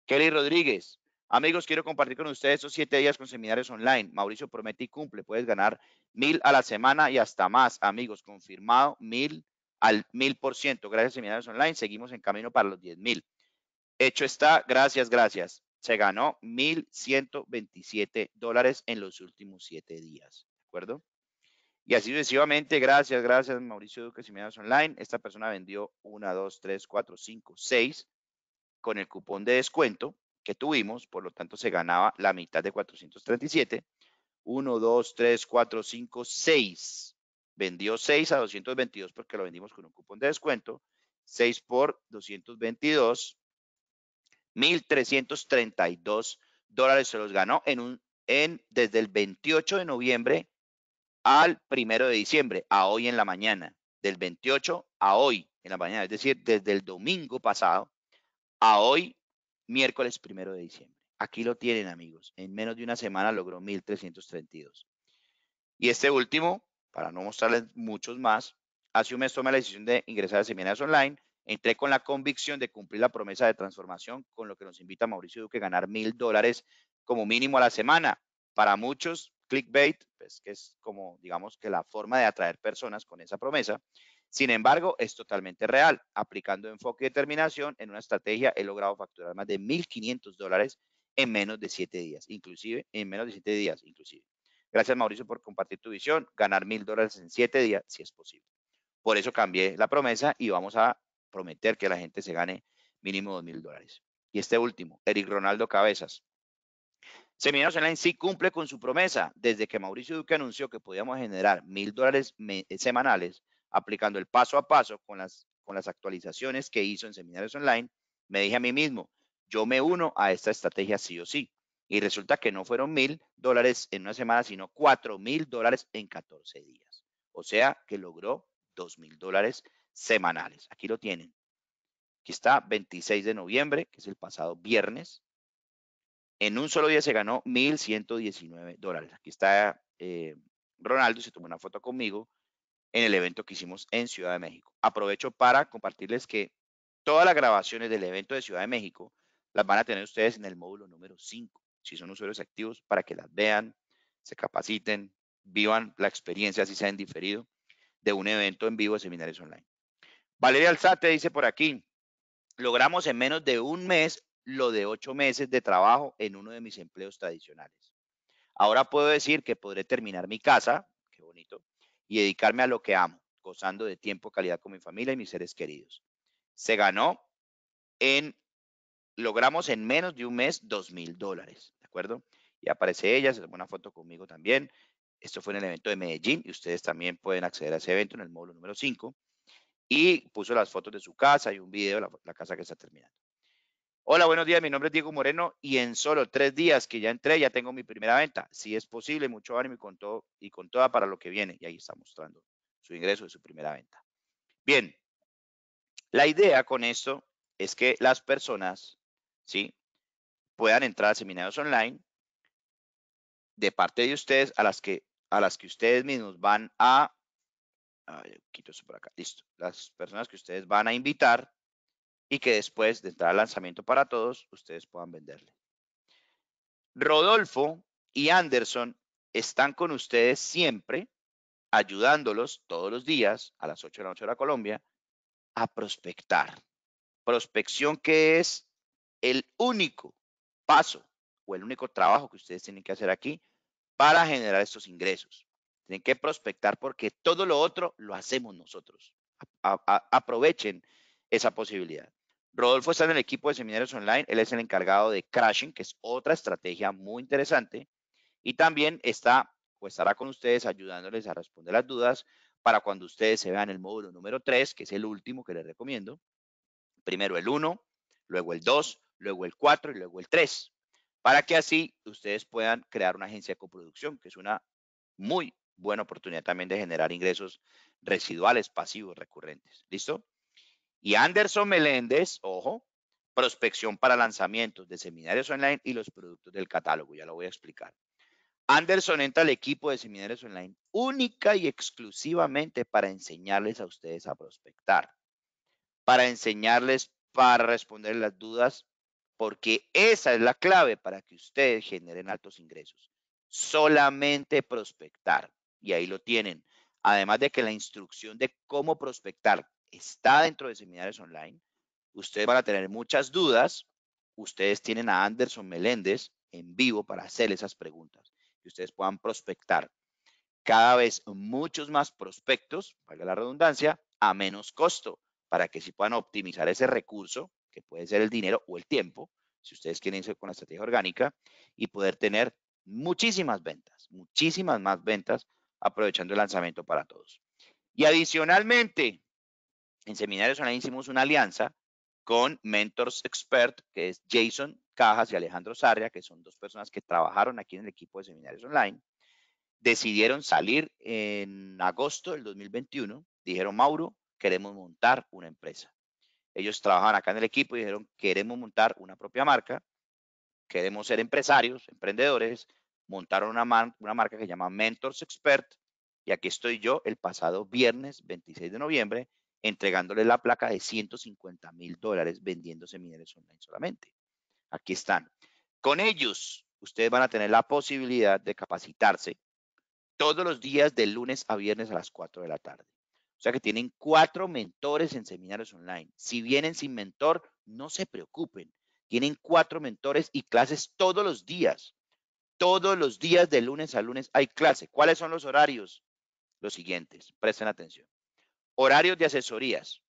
Kelly Rodríguez, amigos, quiero compartir con ustedes esos siete días con seminarios online. Mauricio promete y cumple. Puedes ganar mil a la semana y hasta más, amigos. Confirmado, mil al mil por ciento. Gracias, seminarios online. Seguimos en camino para los diez mil. Hecho está, gracias, gracias. Se ganó mil ciento veintisiete dólares en los últimos siete días. ¿De acuerdo? Y así sucesivamente, gracias, gracias Mauricio Duque, Seminarios Online. Esta persona vendió una, dos, tres, cuatro, cinco, seis con el cupón de descuento que tuvimos, por lo tanto se ganaba la mitad de 437. 1, 2, 3, 4, 5, 6. Vendió 6 a 222 porque lo vendimos con un cupón de descuento. 6 por 222, 1,332 dólares se los ganó en un, en, desde el 28 de noviembre al 1 de diciembre, a hoy en la mañana, del 28 a hoy en la mañana, es decir, desde el domingo pasado, a hoy, miércoles primero de diciembre. Aquí lo tienen, amigos. En menos de una semana logró 1.332. Y este último, para no mostrarles muchos más, hace un mes tomé la decisión de ingresar a seminarios online. Entré con la convicción de cumplir la promesa de transformación, con lo que nos invita Mauricio Duque a ganar mil dólares como mínimo a la semana. Para muchos, clickbait, pues, que es como, digamos, que la forma de atraer personas con esa promesa. Sin embargo, es totalmente real. Aplicando enfoque y determinación en una estrategia, he logrado facturar más de 1.500 dólares en menos de siete días, inclusive, en menos de siete días, inclusive. Gracias, Mauricio, por compartir tu visión. Ganar 1.000 dólares en siete días, si es posible. Por eso cambié la promesa y vamos a prometer que la gente se gane mínimo 2.000 dólares. Y este último, Eric Ronaldo Cabezas. Seminarios Online sí cumple con su promesa. Desde que Mauricio Duque anunció que podíamos generar $1,000 dólares semanales, aplicando el paso a paso con las, con las actualizaciones que hizo en seminarios online, me dije a mí mismo, yo me uno a esta estrategia sí o sí. Y resulta que no fueron mil dólares en una semana, sino cuatro mil dólares en 14 días. O sea que logró dos mil dólares semanales. Aquí lo tienen. Aquí está 26 de noviembre, que es el pasado viernes. En un solo día se ganó mil 1.119 dólares. Aquí está eh, Ronaldo, se tomó una foto conmigo en el evento que hicimos en Ciudad de México. Aprovecho para compartirles que todas las grabaciones del evento de Ciudad de México las van a tener ustedes en el módulo número 5, si son usuarios activos, para que las vean, se capaciten, vivan la experiencia, si se han diferido, de un evento en vivo de seminarios online. Valeria Alzate dice por aquí, logramos en menos de un mes lo de ocho meses de trabajo en uno de mis empleos tradicionales. Ahora puedo decir que podré terminar mi casa, qué bonito, y dedicarme a lo que amo, gozando de tiempo, calidad con mi familia y mis seres queridos. Se ganó en, logramos en menos de un mes, dos mil dólares, ¿de acuerdo? Y aparece ella, se tomó una foto conmigo también. Esto fue en el evento de Medellín y ustedes también pueden acceder a ese evento en el módulo número 5. Y puso las fotos de su casa y un video de la casa que está terminando. Hola, buenos días. Mi nombre es Diego Moreno y en solo tres días que ya entré, ya tengo mi primera venta. Si es posible, mucho ánimo y con todo y con toda para lo que viene. Y ahí está mostrando su ingreso de su primera venta. Bien, la idea con esto es que las personas, ¿sí? Puedan entrar a seminarios online de parte de ustedes a las que, a las que ustedes mismos van a, a quito eso por acá, listo. Las personas que ustedes van a invitar y que después de entrar al lanzamiento para todos, ustedes puedan venderle. Rodolfo y Anderson están con ustedes siempre, ayudándolos todos los días a las 8 de la noche de la Colombia a prospectar. Prospección que es el único paso o el único trabajo que ustedes tienen que hacer aquí para generar estos ingresos. Tienen que prospectar porque todo lo otro lo hacemos nosotros. aprovechen esa posibilidad. Rodolfo está en el equipo de seminarios online, él es el encargado de crashing, que es otra estrategia muy interesante, y también está pues estará con ustedes ayudándoles a responder las dudas para cuando ustedes se vean el módulo número 3, que es el último que les recomiendo. Primero el 1, luego el 2, luego el 4 y luego el 3, para que así ustedes puedan crear una agencia de coproducción, que es una muy buena oportunidad también de generar ingresos residuales, pasivos, recurrentes. ¿Listo? Y Anderson Meléndez, ojo, prospección para lanzamientos de seminarios online y los productos del catálogo, ya lo voy a explicar. Anderson entra al equipo de seminarios online única y exclusivamente para enseñarles a ustedes a prospectar, para enseñarles, para responder las dudas, porque esa es la clave para que ustedes generen altos ingresos. Solamente prospectar. Y ahí lo tienen. Además de que la instrucción de cómo prospectar está dentro de seminarios online. Ustedes van a tener muchas dudas. Ustedes tienen a Anderson Meléndez en vivo para hacer esas preguntas y ustedes puedan prospectar cada vez muchos más prospectos, valga la redundancia, a menos costo, para que sí puedan optimizar ese recurso, que puede ser el dinero o el tiempo, si ustedes quieren irse con la estrategia orgánica, y poder tener muchísimas ventas, muchísimas más ventas, aprovechando el lanzamiento para todos. Y adicionalmente, en Seminarios Online hicimos una alianza con Mentors Expert, que es Jason Cajas y Alejandro Sarria, que son dos personas que trabajaron aquí en el equipo de Seminarios Online. Decidieron salir en agosto del 2021. Dijeron, Mauro, queremos montar una empresa. Ellos trabajaban acá en el equipo y dijeron, queremos montar una propia marca, queremos ser empresarios, emprendedores. Montaron una, una marca que se llama Mentors Expert. Y aquí estoy yo el pasado viernes 26 de noviembre entregándole la placa de 150 mil dólares vendiendo seminarios online solamente. Aquí están. Con ellos, ustedes van a tener la posibilidad de capacitarse todos los días de lunes a viernes a las 4 de la tarde. O sea que tienen cuatro mentores en seminarios online. Si vienen sin mentor, no se preocupen. Tienen cuatro mentores y clases todos los días. Todos los días de lunes a lunes hay clase. ¿Cuáles son los horarios? Los siguientes. Presten atención. Horarios de asesorías.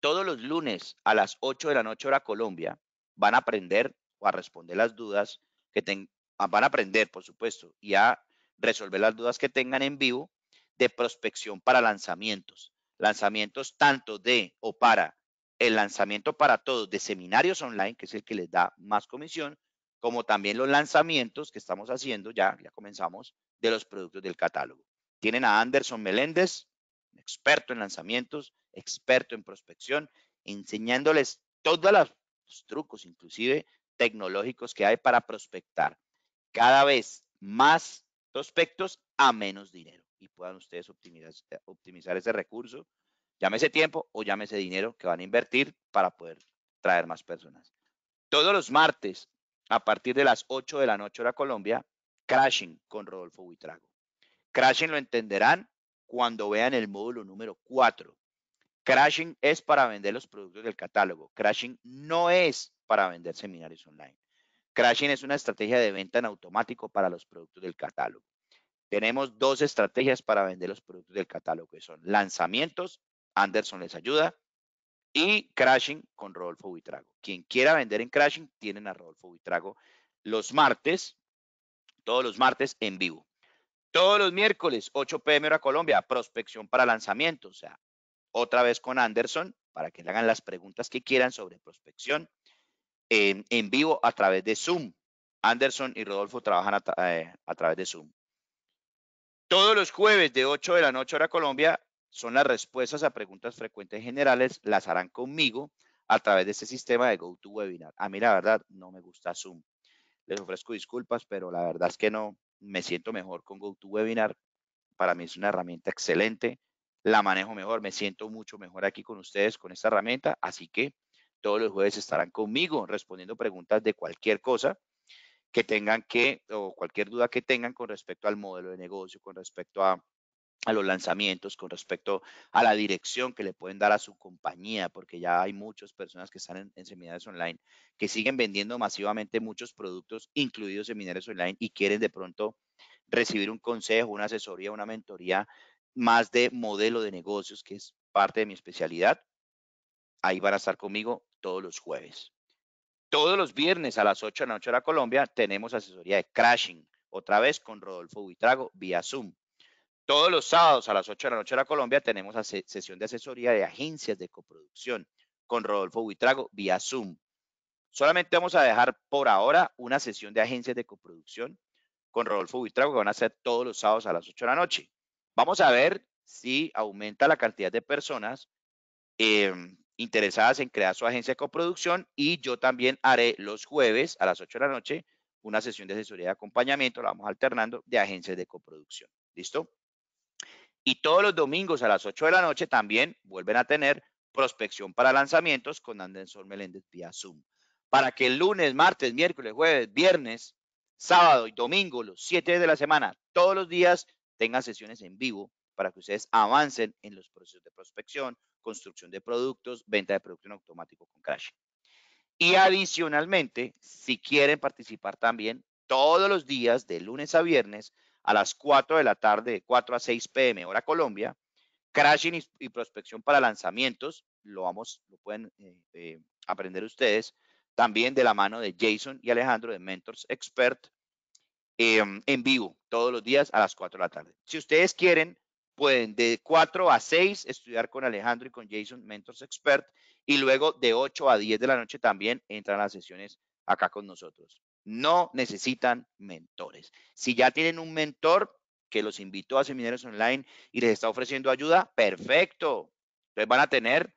Todos los lunes a las 8 de la noche hora Colombia van a aprender o a responder las dudas que tengan, ah, van a aprender, por supuesto, y a resolver las dudas que tengan en vivo de prospección para lanzamientos. Lanzamientos tanto de o para el lanzamiento para todos de seminarios online, que es el que les da más comisión, como también los lanzamientos que estamos haciendo, ya, ya comenzamos, de los productos del catálogo. Tienen a Anderson Meléndez, experto en lanzamientos, experto en prospección, enseñándoles todos los trucos, inclusive tecnológicos que hay para prospectar. Cada vez más prospectos a menos dinero y puedan ustedes optimizar, ese recurso, llámese tiempo o llámese dinero que van a invertir para poder traer más personas. Todos los martes, a partir de las 8 de la noche hora Colombia, Crashing con Rodolfo Buitrago. Crashing lo entenderán cuando vean el módulo número 4. Crashing es para vender los productos del catálogo. Crashing no es para vender seminarios online. Crashing es una estrategia de venta en automático para los productos del catálogo. Tenemos dos estrategias para vender los productos del catálogo, que son lanzamientos, Anderson les ayuda, y Crashing con Rodolfo Buitrago. Quien quiera vender en Crashing, tienen a Rodolfo Buitrago los martes, todos los martes en vivo. Todos los miércoles, 8 pm hora Colombia, prospección para lanzamiento. O sea, otra vez con Anderson para que le hagan las preguntas que quieran sobre prospección en vivo a través de Zoom. Anderson y Rodolfo trabajan a, eh, a través de Zoom. Todos los jueves de 8 de la noche hora Colombia son las respuestas a preguntas frecuentes generales. Las harán conmigo a través de este sistema de GoToWebinar. A mí la verdad no me gusta Zoom. Les ofrezco disculpas, pero la verdad es que no, me siento mejor con GoToWebinar. Para mí es una herramienta excelente, la manejo mejor, me siento mucho mejor aquí con ustedes con esta herramienta, así que todos los jueves estarán conmigo respondiendo preguntas de cualquier cosa que tengan que, o cualquier duda que tengan con respecto al modelo de negocio, con respecto a a los lanzamientos, con respecto a la dirección que le pueden dar a su compañía, porque ya hay muchas personas que están en, seminarios online, que siguen vendiendo masivamente muchos productos, incluidos seminarios online, y quieren de pronto recibir un consejo, una asesoría, una mentoría más de modelo de negocios, que es parte de mi especialidad. Ahí van a estar conmigo todos los jueves. Todos los viernes a las 8 de la noche la Colombia tenemos asesoría de crashing, otra vez con Rodolfo Buitrago vía Zoom todos los sábados a las 8 de la noche en la Colombia tenemos sesión de asesoría de agencias de coproducción con Rodolfo Buitrago vía Zoom. Solamente vamos a dejar por ahora una sesión de agencias de coproducción con Rodolfo Buitrago que van a ser todos los sábados a las 8 de la noche. Vamos a ver si aumenta la cantidad de personas em, interesadas en crear su agencia de coproducción y yo también haré los jueves a las 8 de la noche una sesión de asesoría de acompañamiento, la vamos alternando, de agencias de coproducción. ¿Listo? Y todos los domingos a las 8 de la noche también vuelven a tener prospección para lanzamientos con Anderson Meléndez vía Zoom. Para que el lunes, martes, miércoles, jueves, viernes, sábado y domingo, los 7 de la semana, todos los días tengan sesiones en vivo para que ustedes avancen en los procesos de prospección, construcción de productos, venta de productos en automático con Crash. Y adicionalmente, si quieren participar también todos los días de lunes a viernes, a las 4 de la tarde, 4 a 6 pm, hora Colombia. Crashing y, prospección para lanzamientos, lo vamos, lo pueden eh, eh, aprender ustedes, también de la mano de Jason y Alejandro de Mentors Expert, em, en vivo, todos los días a las 4 de la tarde. Si ustedes quieren, pueden de 4 a 6 estudiar con Alejandro y con Jason, Mentors Expert, y luego de 8 a 10 de la noche también entran las sesiones acá con nosotros no necesitan mentores. Si ya tienen un mentor que los invitó a seminarios online y les está ofreciendo ayuda, perfecto. Entonces van a tener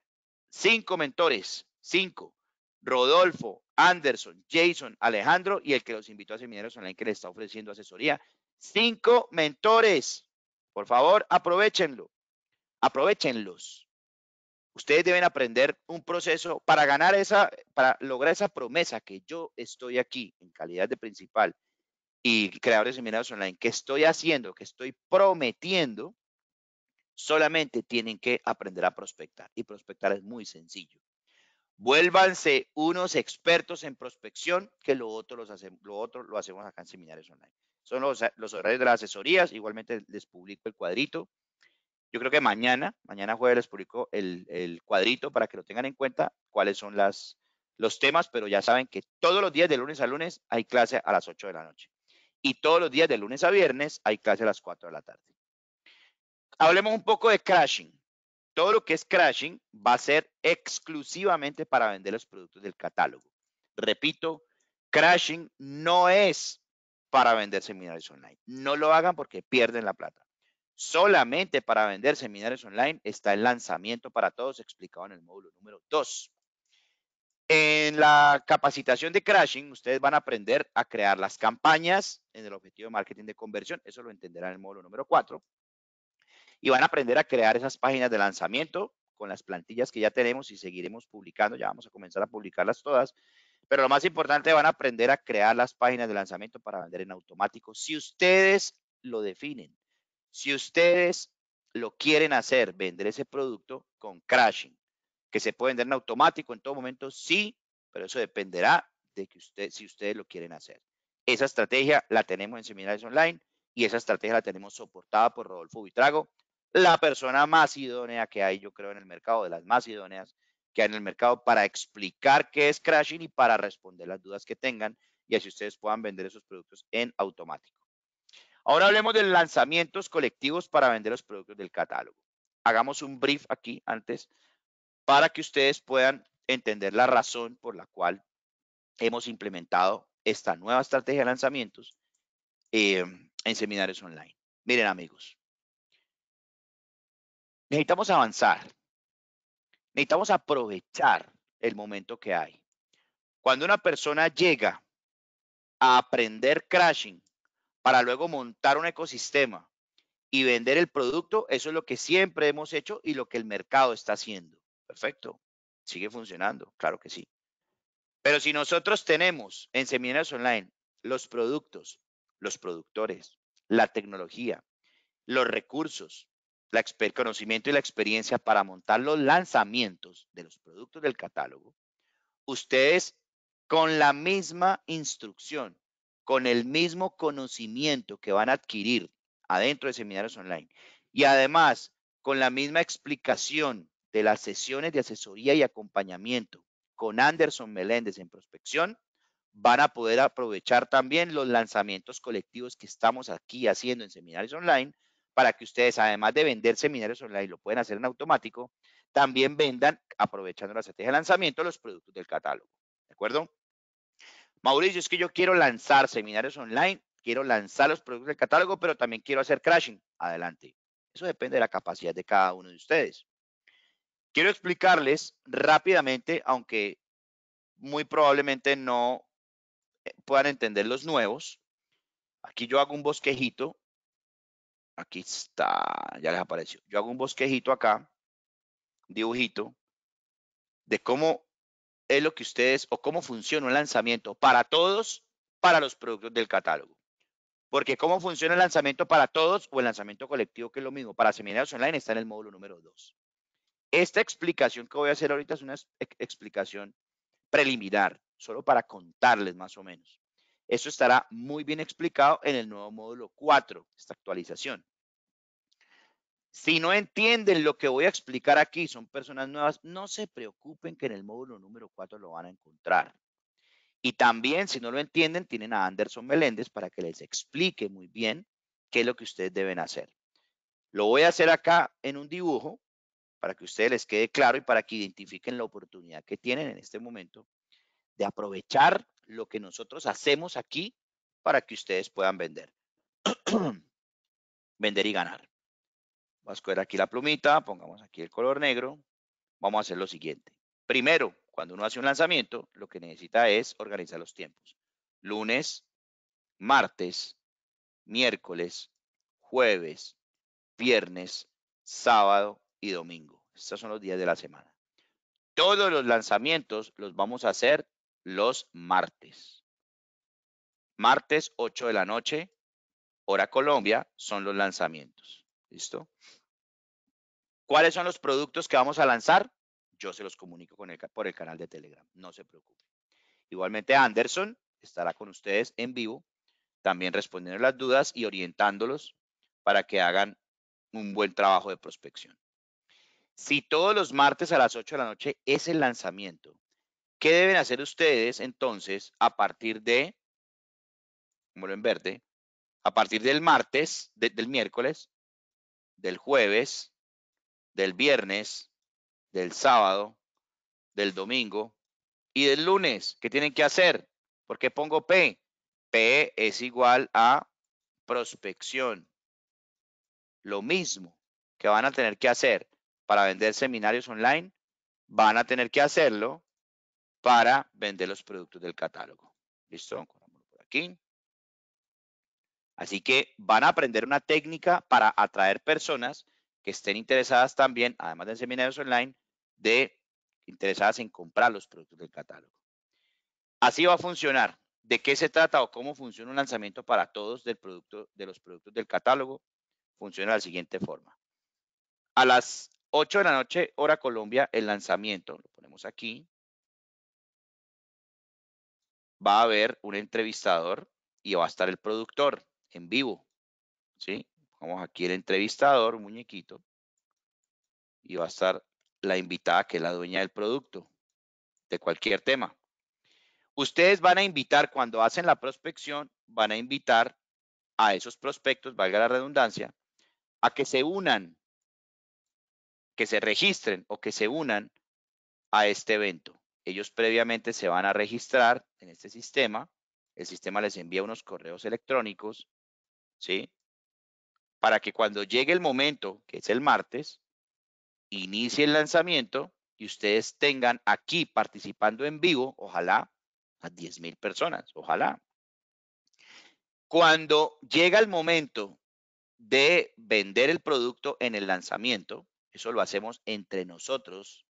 cinco mentores, cinco. Rodolfo, Anderson, Jason, Alejandro y el que los invitó a seminarios online que les está ofreciendo asesoría. Cinco mentores. Por favor, aprovechenlo. Aprovechenlos. Ustedes deben aprender un proceso para ganar esa, para lograr esa promesa que yo estoy aquí en calidad de principal y creador de seminarios online, que estoy haciendo, que estoy prometiendo, solamente tienen que aprender a prospectar. Y prospectar es muy sencillo. Vuélvanse unos expertos en prospección, que lo otro, los lo, otro lo hacemos acá en seminarios online. Son los horarios de las asesorías. Igualmente les publico el cuadrito yo creo que mañana, mañana jueves les publico el, cuadrito para que lo tengan en cuenta cuáles son los temas, pero ya saben que todos los días de lunes a lunes hay clase a las 8 de la noche y todos los días de lunes a viernes hay clase a las 4 de la tarde. Hablemos un poco de crashing. Todo lo que es crashing va a ser exclusivamente para vender los productos del catálogo. Repito, crashing no es para vender seminarios online. No lo hagan porque pierden la plata. Solamente para vender seminarios online está el lanzamiento para todos explicado en el módulo número 2. En la capacitación de crashing, ustedes van a aprender a crear las campañas en el objetivo de marketing de conversión. Eso lo entenderán en el módulo número 4. Y van a aprender a crear esas páginas de lanzamiento con las plantillas que ya tenemos y seguiremos publicando. Ya vamos a comenzar a publicarlas todas. Pero lo más importante, van a aprender a crear las páginas de lanzamiento para vender en automático si ustedes lo definen. Si ustedes lo quieren hacer, vender ese producto con crashing, que se puede vender en automático en todo momento, sí, pero eso dependerá de que usted, si ustedes lo quieren hacer. Esa estrategia la tenemos en seminarios online y esa estrategia la tenemos soportada por Rodolfo Vitrago, la persona más idónea que hay, yo creo, en el mercado, de las más idóneas que hay en el mercado para explicar qué es crashing y para responder las dudas que tengan y así ustedes puedan vender esos productos en automático. Ahora hablemos de lanzamientos colectivos para vender los productos del catálogo. Hagamos un brief aquí antes para que ustedes puedan entender la razón por la cual hemos implementado esta nueva estrategia de lanzamientos eh, en seminarios online. Miren amigos, necesitamos avanzar, necesitamos aprovechar el momento que hay. Cuando una persona llega a aprender crashing para luego montar un ecosistema y vender el producto, eso es lo que siempre hemos hecho y lo que el mercado está haciendo. Perfecto. Sigue funcionando, claro que sí. Pero si nosotros tenemos en seminarios online los productos, los productores, la tecnología, los recursos, la el conocimiento y la experiencia para montar los lanzamientos de los productos del catálogo, ustedes con la misma instrucción con el mismo conocimiento que van a adquirir adentro de seminarios online y además con la misma explicación de las sesiones de asesoría y acompañamiento con Anderson Meléndez en prospección, van a poder aprovechar también los lanzamientos colectivos que estamos aquí haciendo en seminarios online para que ustedes, además de vender seminarios online, lo pueden hacer en automático, también vendan, aprovechando la estrategia de lanzamiento, los productos del catálogo. ¿De acuerdo? Mauricio, es que yo quiero lanzar seminarios online, quiero lanzar los productos del catálogo, pero también quiero hacer crashing. Adelante. Eso depende de la capacidad de cada uno de ustedes. Quiero explicarles rápidamente, aunque muy probablemente no eh, puedan entender los nuevos. Aquí yo hago un bosquejito. Aquí está, ya les apareció. Yo hago un bosquejito acá, dibujito, de cómo es lo que ustedes o cómo funciona un lanzamiento para todos, para los productos del catálogo. Porque cómo funciona el lanzamiento para todos o el lanzamiento colectivo, que es lo mismo, para seminarios online está en el módulo número 2. Esta explicación que voy a hacer ahorita es una explicación preliminar, solo para contarles más o menos. Eso estará muy bien explicado en el nuevo módulo 4, esta actualización. Si no entienden lo que voy a explicar aquí, son personas nuevas, no se preocupen que en el módulo número 4 lo van a encontrar. Y también, si no lo entienden, tienen a Anderson Meléndez para que les explique muy bien qué es lo que ustedes deben hacer. Lo voy a hacer acá en un dibujo para que ustedes les quede claro y para que identifiquen la oportunidad que tienen en este momento de aprovechar lo que nosotros hacemos aquí para que ustedes puedan vender. vender y ganar. Voy a escoger aquí la plumita, pongamos aquí el color negro. Vamos a hacer lo siguiente. Primero, cuando uno hace un lanzamiento, lo que necesita es organizar los tiempos. Lunes, martes, miércoles, jueves, viernes, sábado y domingo. Estos son los días de la semana. Todos los lanzamientos los vamos a hacer los martes. Martes 8 de la noche, hora Colombia, son los lanzamientos. ¿Listo? ¿Cuáles son los productos que vamos a lanzar? Yo se los comunico por el canal de Telegram, no se preocupen. Igualmente Anderson estará con ustedes en vivo, también respondiendo las dudas y orientándolos para que hagan un buen trabajo de prospección. Si todos los martes a las 8 de la noche es el lanzamiento, ¿qué deben hacer ustedes entonces a partir de, como lo en verde, a partir del martes, del miércoles, del jueves, del viernes, del sábado, del domingo y del lunes. ¿Qué tienen que hacer? ¿Por qué pongo P? P es igual a prospección. Lo mismo que van a tener que hacer para vender seminarios online, van a tener que hacerlo para vender los productos del catálogo. ¿Listo? Por aquí. Así que van a aprender una técnica para atraer personas que estén interesadas también, además de seminarios online, de interesadas en comprar los productos del catálogo. Así va a funcionar. ¿De qué se trata o cómo funciona un lanzamiento para todos del producto, de los productos del catálogo? Funciona de la siguiente forma. A las 8 de la noche, hora Colombia, el lanzamiento, lo ponemos aquí, va a haber un entrevistador y va a estar el productor en vivo. ¿sí? Vamos aquí el entrevistador, muñequito, y va a estar la invitada que es la dueña del producto, de cualquier tema. Ustedes van a invitar, cuando hacen la prospección, van a invitar a esos prospectos, valga la redundancia, a que se unan, que se registren o que se unan a este evento. Ellos previamente se van a registrar en este sistema. El sistema les envía unos correos electrónicos ¿sí? Para que cuando llegue el momento, que es el martes, inicie el lanzamiento y ustedes tengan aquí participando en vivo, ojalá, a 10,000 mil personas, ojalá. Cuando llega el momento de vender el producto en el lanzamiento, eso lo hacemos entre nosotros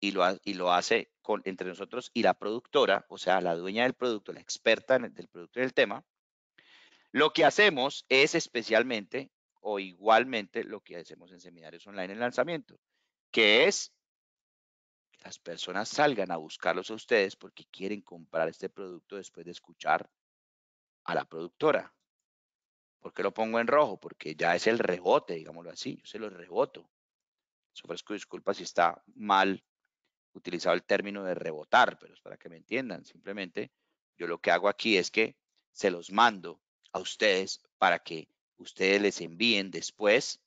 y lo, y lo hace con, entre nosotros y la productora, o sea, la dueña del producto, la experta del producto y del tema, lo que hacemos es especialmente o igualmente lo que hacemos en seminarios online en lanzamiento, que es que las personas salgan a buscarlos a ustedes porque quieren comprar este producto después de escuchar a la productora. ¿Por qué lo pongo en rojo? Porque ya es el rebote, digámoslo así, yo se lo reboto. Les ofrezco disculpas si está mal utilizado el término de rebotar, pero es para que me entiendan. Simplemente yo lo que hago aquí es que se los mando a ustedes para que ustedes les envíen después,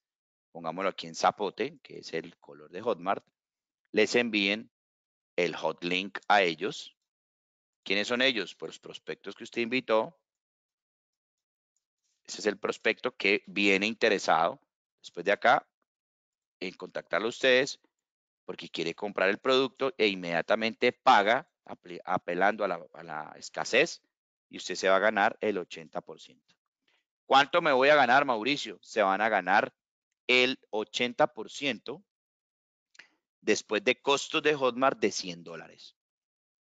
pongámoslo aquí en zapote, que es el color de Hotmart, les envíen el Hotlink a ellos. ¿Quiénes son ellos? Pues los prospectos que usted invitó. Ese es el prospecto que viene interesado después de acá en contactarlo a ustedes porque quiere comprar el producto e inmediatamente paga apelando a la escasez y usted se va a ganar el 80%. ¿Cuánto me voy a ganar, Mauricio? Se van a ganar el 80% después de costos de Hotmart de 100 dólares.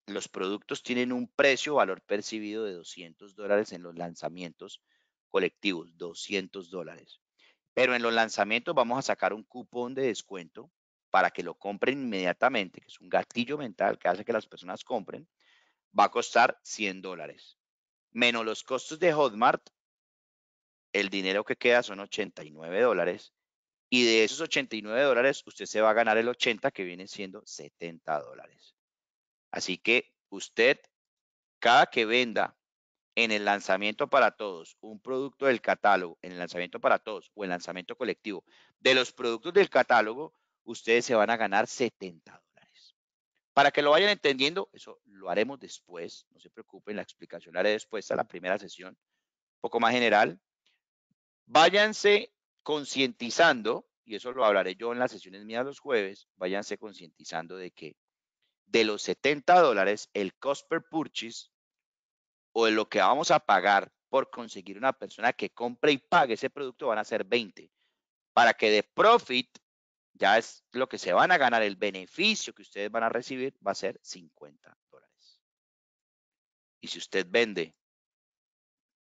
Los productos tienen un precio, valor percibido de 200 dólares en los lanzamientos colectivos, 200 dólares. Pero en los lanzamientos vamos a sacar un cupón de descuento para que lo compren inmediatamente, que es un gatillo mental que hace que las personas compren, va a costar 100 dólares menos los costos de Hotmart, el dinero que queda son 89 dólares. Y de esos 89 dólares, usted se va a ganar el 80, que viene siendo 70 dólares. Así que usted, cada que venda en el lanzamiento para todos, un producto del catálogo, en el lanzamiento para todos o el lanzamiento colectivo, de los productos del catálogo, ustedes se van a ganar 70 dólares. Para que lo vayan entendiendo, eso lo haremos después, no se preocupen, la explicación la haré después a la primera sesión, un poco más general. Váyanse concientizando, y eso lo hablaré yo en las sesiones mías los jueves, váyanse concientizando de que de los 70 dólares, el cost per purchase, o de lo que vamos a pagar por conseguir una persona que compre y pague ese producto, van a ser 20, para que de profit ya es lo que se van a ganar, el beneficio que ustedes van a recibir va a ser 50 dólares. Y si usted vende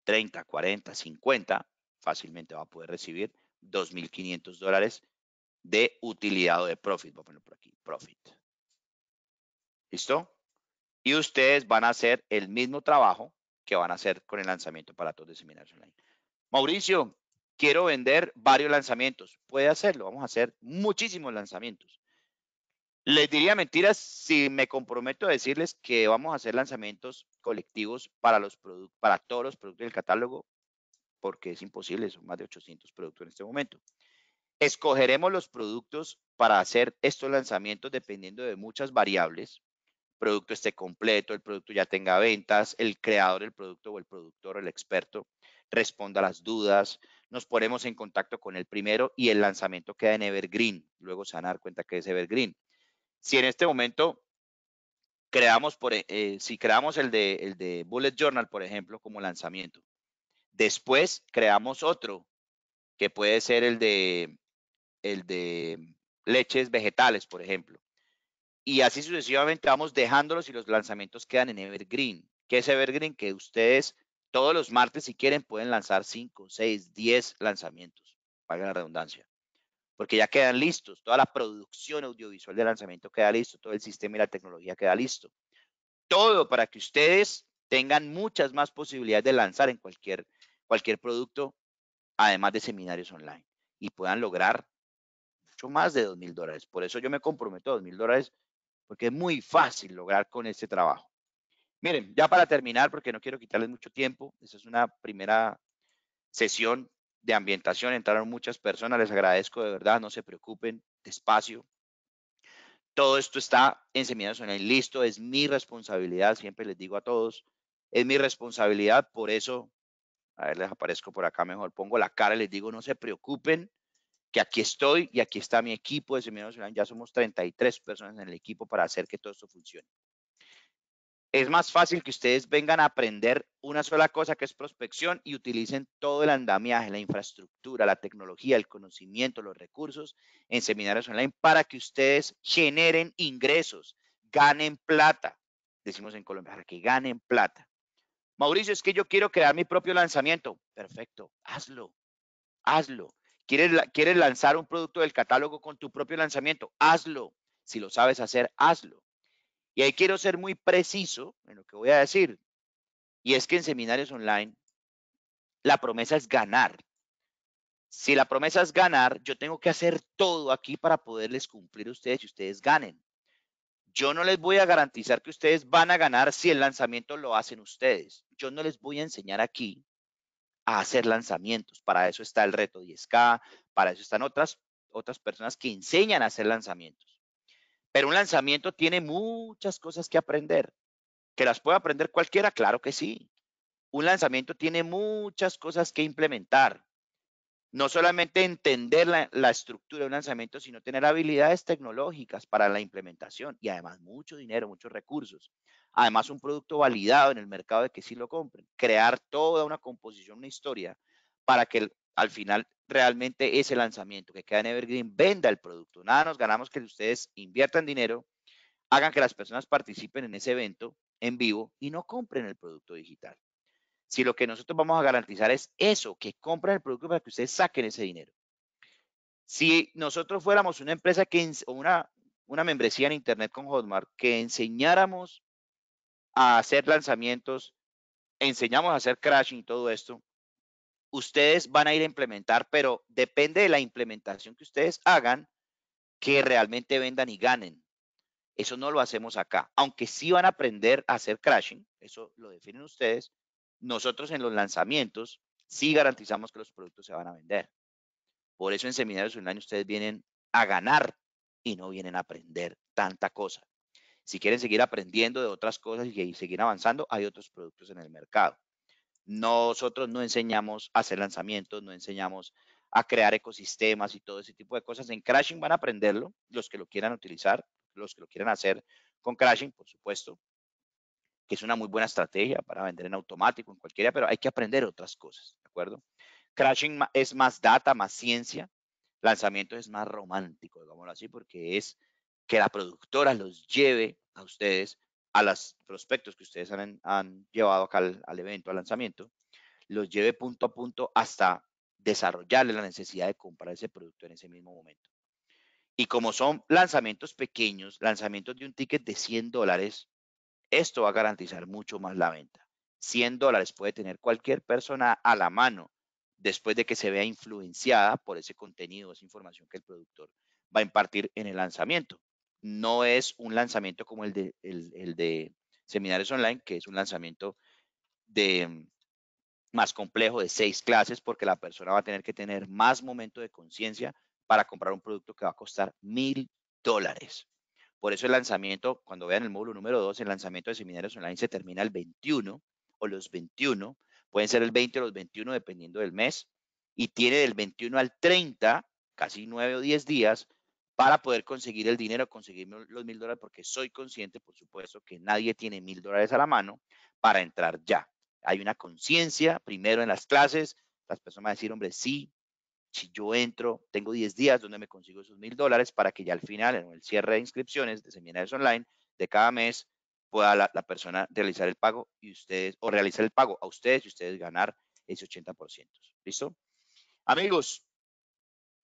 30, 40, 50, fácilmente va a poder recibir 2.500 dólares de utilidad o de profit. Voy a ponerlo por aquí, profit. ¿Listo? Y ustedes van a hacer el mismo trabajo que van a hacer con el lanzamiento para todos de seminarios online. Mauricio, quiero vender varios lanzamientos. Puede hacerlo, vamos a hacer muchísimos lanzamientos. Les diría mentiras si me comprometo a decirles que vamos a hacer lanzamientos colectivos para, los para todos los productos del catálogo, porque es imposible, son más de 800 productos en este momento. Escogeremos los productos para hacer estos lanzamientos dependiendo de muchas variables. producto esté completo, el producto ya tenga ventas, el creador del producto o el productor, el experto, responda a las dudas, nos ponemos en contacto con el primero y el lanzamiento queda en Evergreen. Luego se van a dar cuenta que es Evergreen. Si en este momento creamos, por, e, eh, si creamos el de, Bullet Journal, por ejemplo, como lanzamiento, después creamos otro que puede ser el de, el de leches vegetales, por ejemplo. Y así sucesivamente vamos dejándolos y los lanzamientos quedan en Evergreen. ¿Qué es Evergreen? Que ustedes todos los martes, si quieren, pueden lanzar 5, 6, 10 lanzamientos, valga la redundancia, porque ya quedan listos, toda la producción audiovisual de lanzamiento queda listo, todo el sistema y la tecnología queda listo. Todo para que ustedes tengan muchas más posibilidades de lanzar en cualquier, cualquier producto, además de seminarios online, y puedan lograr mucho más de dos mil dólares. Por eso yo me comprometo a dos mil dólares, porque es muy fácil lograr con este trabajo. Miren, ya para terminar, porque no quiero quitarles mucho tiempo, esta es una primera sesión de ambientación, entraron muchas personas, les agradezco de verdad, no se preocupen, despacio. Todo esto está en Semillas Online, listo, es mi responsabilidad, siempre les digo a todos, es mi responsabilidad, por eso, a ver, les aparezco por acá mejor, pongo la cara y les digo, no se preocupen, que aquí estoy y aquí está mi equipo de Semillas ya somos 33 personas en el equipo para hacer que todo esto funcione es más fácil que ustedes vengan a aprender una sola cosa que es prospección y utilicen todo el andamiaje, la infraestructura, la tecnología, el conocimiento, los recursos en seminarios online para que ustedes generen ingresos, ganen plata. Decimos en Colombia, que ganen plata. Mauricio, es que yo quiero crear mi propio lanzamiento. Perfecto, hazlo, hazlo. ¿Quieres, quieres lanzar un producto del catálogo con tu propio lanzamiento? Hazlo. Si lo sabes hacer, hazlo. Y ahí quiero ser muy preciso en lo que voy a decir. Y es que en seminarios online la promesa es ganar. Si la promesa es ganar, yo tengo que hacer todo aquí para poderles cumplir a ustedes y ustedes ganen. Yo no les voy a garantizar que ustedes van a ganar si el lanzamiento lo hacen ustedes. Yo no les voy a enseñar aquí a hacer lanzamientos. Para eso está el reto 10K, para eso están otras, otras personas que enseñan a hacer lanzamientos. Pero un lanzamiento tiene muchas cosas que aprender. ¿Que las puede aprender cualquiera? Claro que sí. Un lanzamiento tiene muchas cosas que implementar. No solamente entender la, la estructura de un lanzamiento, sino tener habilidades tecnológicas para la implementación y además mucho dinero, muchos recursos. Además, un producto validado en el mercado de que sí lo compren. Crear toda una composición, una historia para que el al final realmente ese lanzamiento que queda en Evergreen venda el producto. Nada nos ganamos que ustedes inviertan dinero, hagan que las personas participen en ese evento en vivo y no compren el producto digital. Si lo que nosotros vamos a garantizar es eso, que compren el producto para que ustedes saquen ese dinero. Si nosotros fuéramos una empresa que, o una, una membresía en Internet con Hotmart, que enseñáramos a hacer lanzamientos, enseñamos a hacer crashing y todo esto, ustedes van a ir a implementar, pero depende de la implementación que ustedes hagan que realmente vendan y ganen. Eso no lo hacemos acá, aunque sí van a aprender a hacer crashing, eso lo definen ustedes. Nosotros en los lanzamientos sí garantizamos que los productos se van a vender. Por eso en seminarios online ustedes vienen a ganar y no vienen a aprender tanta cosa. Si quieren seguir aprendiendo de otras cosas y seguir avanzando, hay otros productos en el mercado. Nosotros no enseñamos a hacer lanzamientos, no enseñamos a crear ecosistemas y todo ese tipo de cosas. En Crashing van a aprenderlo, los que lo quieran utilizar, los que lo quieran hacer con Crashing, por supuesto, que es una muy buena estrategia para vender en automático, en cualquiera, pero hay que aprender otras cosas, ¿de acuerdo? Crashing es más data, más ciencia, lanzamiento es más romántico, digámoslo así, porque es que la productora los lleve a ustedes a los prospectos que ustedes han, llevado acá al, evento, al lanzamiento, los lleve punto a punto hasta desarrollarle la necesidad de comprar ese producto en ese mismo momento. Y como son lanzamientos pequeños, lanzamientos de un ticket de 100 dólares, esto va a garantizar mucho más la venta. 100 dólares puede tener cualquier persona a la mano después de que se vea influenciada por ese contenido, esa información que el productor va a impartir en el lanzamiento no es un lanzamiento como el de, seminarios online, que es un lanzamiento mm, más complejo de seis clases porque la persona va a tener que tener más momento de conciencia para comprar un producto que va a costar mil dólares. Por eso el lanzamiento, cuando vean el módulo número dos... el lanzamiento de seminarios online se termina el 21 o los 21, pueden ser el 20 o los 21 dependiendo del mes, y tiene del 21 al 30, casi nueve o 10 días, para poder conseguir el dinero, conseguir los mil dólares, porque soy consciente, por supuesto, que nadie tiene mil dólares a la mano para entrar ya. Hay una conciencia, primero en las clases, las personas van a decir, hombre, sí, si yo entro, tengo 10 días donde me consigo esos mil dólares para que ya al final, en el cierre de inscripciones de seminarios online de cada mes, pueda la, persona realizar el pago y ustedes, o realizar el pago a ustedes y ustedes ganar ese 80%. ¿Listo? Amigos,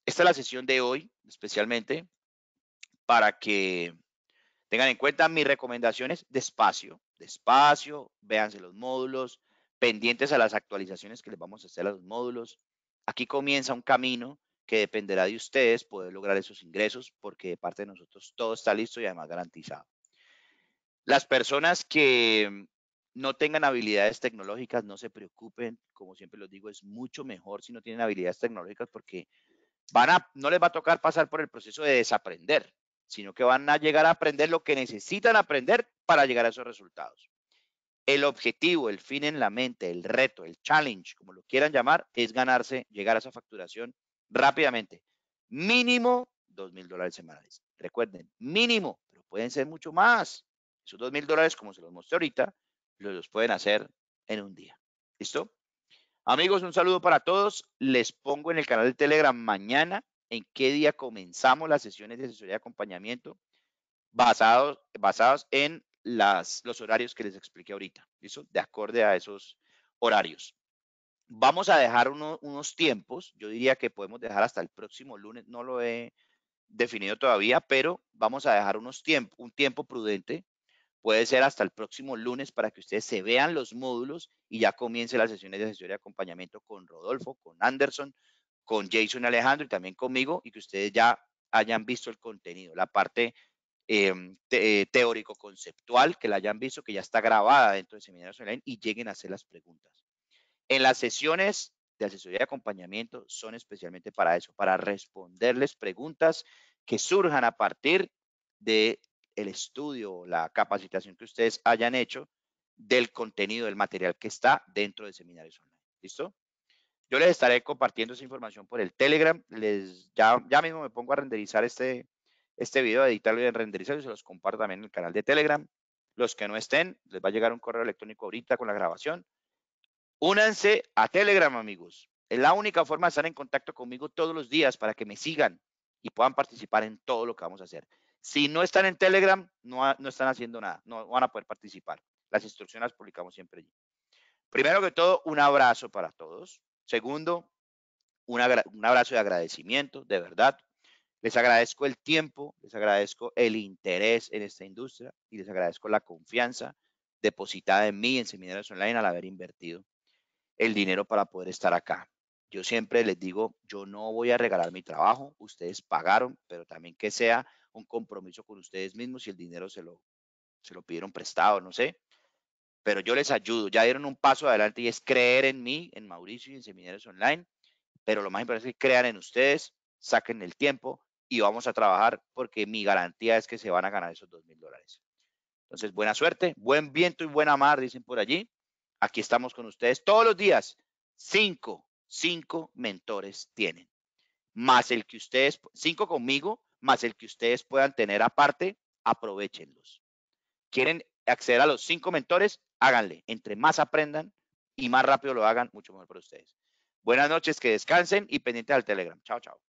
esta es la sesión de hoy, especialmente para que tengan en cuenta mis recomendaciones despacio, despacio, véanse los módulos, pendientes a las actualizaciones que les vamos a hacer a los módulos. Aquí comienza un camino que dependerá de ustedes poder lograr esos ingresos porque de parte de nosotros todo está listo y además garantizado. Las personas que no tengan habilidades tecnológicas, no se preocupen, como siempre los digo, es mucho mejor si no tienen habilidades tecnológicas porque van a, no les va a tocar pasar por el proceso de desaprender, sino que van a llegar a aprender lo que necesitan aprender para llegar a esos resultados. El objetivo, el fin en la mente, el reto, el challenge, como lo quieran llamar, es ganarse, llegar a esa facturación rápidamente. Mínimo dos mil dólares semanales. Recuerden, mínimo, pero pueden ser mucho más. Esos dos mil dólares, como se los mostré ahorita, los pueden hacer en un día. ¿Listo? Amigos, un saludo para todos. Les pongo en el canal de Telegram mañana en qué día comenzamos las sesiones de asesoría de acompañamiento basados, basados en las, los horarios que les expliqué ahorita, ¿listo? De acuerdo a esos horarios. Vamos a dejar unos tiempos, yo diría que podemos dejar hasta el próximo lunes, no lo he definido todavía, pero vamos a dejar unos tiempos, un tiempo prudente puede ser hasta el próximo lunes para que ustedes se vean los módulos y ya comiencen las sesiones de asesoría y acompañamiento con Rodolfo, con Anderson, con Jason Alejandro y también conmigo y que ustedes ya hayan visto el contenido, la parte em, eh, teórico-conceptual, que la hayan visto, que ya está grabada dentro de seminarios online y lleguen a hacer las preguntas. En las sesiones de asesoría y acompañamiento son especialmente para eso, para responderles preguntas que surjan a partir de el estudio, la capacitación que ustedes hayan hecho del contenido, del material que está dentro de seminarios online. ¿Listo? Yo les estaré compartiendo esa información por el Telegram. Les, ya, ya mismo me pongo a renderizar este, este video, a editarlo y a renderizarlo. Y se los comparto también en el canal de Telegram. Los que no estén, les va a llegar un correo electrónico ahorita con la grabación. Únanse a Telegram, amigos. Es la única forma de estar en contacto conmigo todos los días para que me sigan y puedan participar en todo lo que vamos a hacer. Si no están en Telegram, no, no están haciendo nada, no van a poder participar. Las instrucciones las publicamos siempre allí. Primero que todo, un abrazo para todos. Segundo, un, un abrazo de agradecimiento, de verdad. Les agradezco el tiempo, les agradezco el interés en esta industria y les agradezco la confianza depositada en mí en Seminarios Online al haber invertido el dinero para poder estar acá. Yo siempre les digo, yo no voy a regalar mi trabajo, ustedes pagaron, pero también que sea un compromiso con ustedes mismos y el dinero se lo, se lo pidieron prestado, no sé. Pero yo les ayudo, ya dieron un paso adelante y es creer en mí, en Mauricio y en Seminarios Online. Pero lo más importante es que crean en ustedes, saquen el tiempo y vamos a trabajar porque mi garantía es que se van a ganar esos dos mil dólares. Entonces, buena suerte, buen viento y buena mar, dicen por allí. Aquí estamos con ustedes todos los días. Cinco, cinco mentores tienen. Más el que ustedes, cinco conmigo, más el que ustedes puedan tener aparte, aprovechenlos. ¿Quieren acceder a los cinco mentores? Háganle. Entre más aprendan y más rápido lo hagan, mucho mejor para ustedes. Buenas noches, que descansen y pendiente al Telegram. Chao, chao.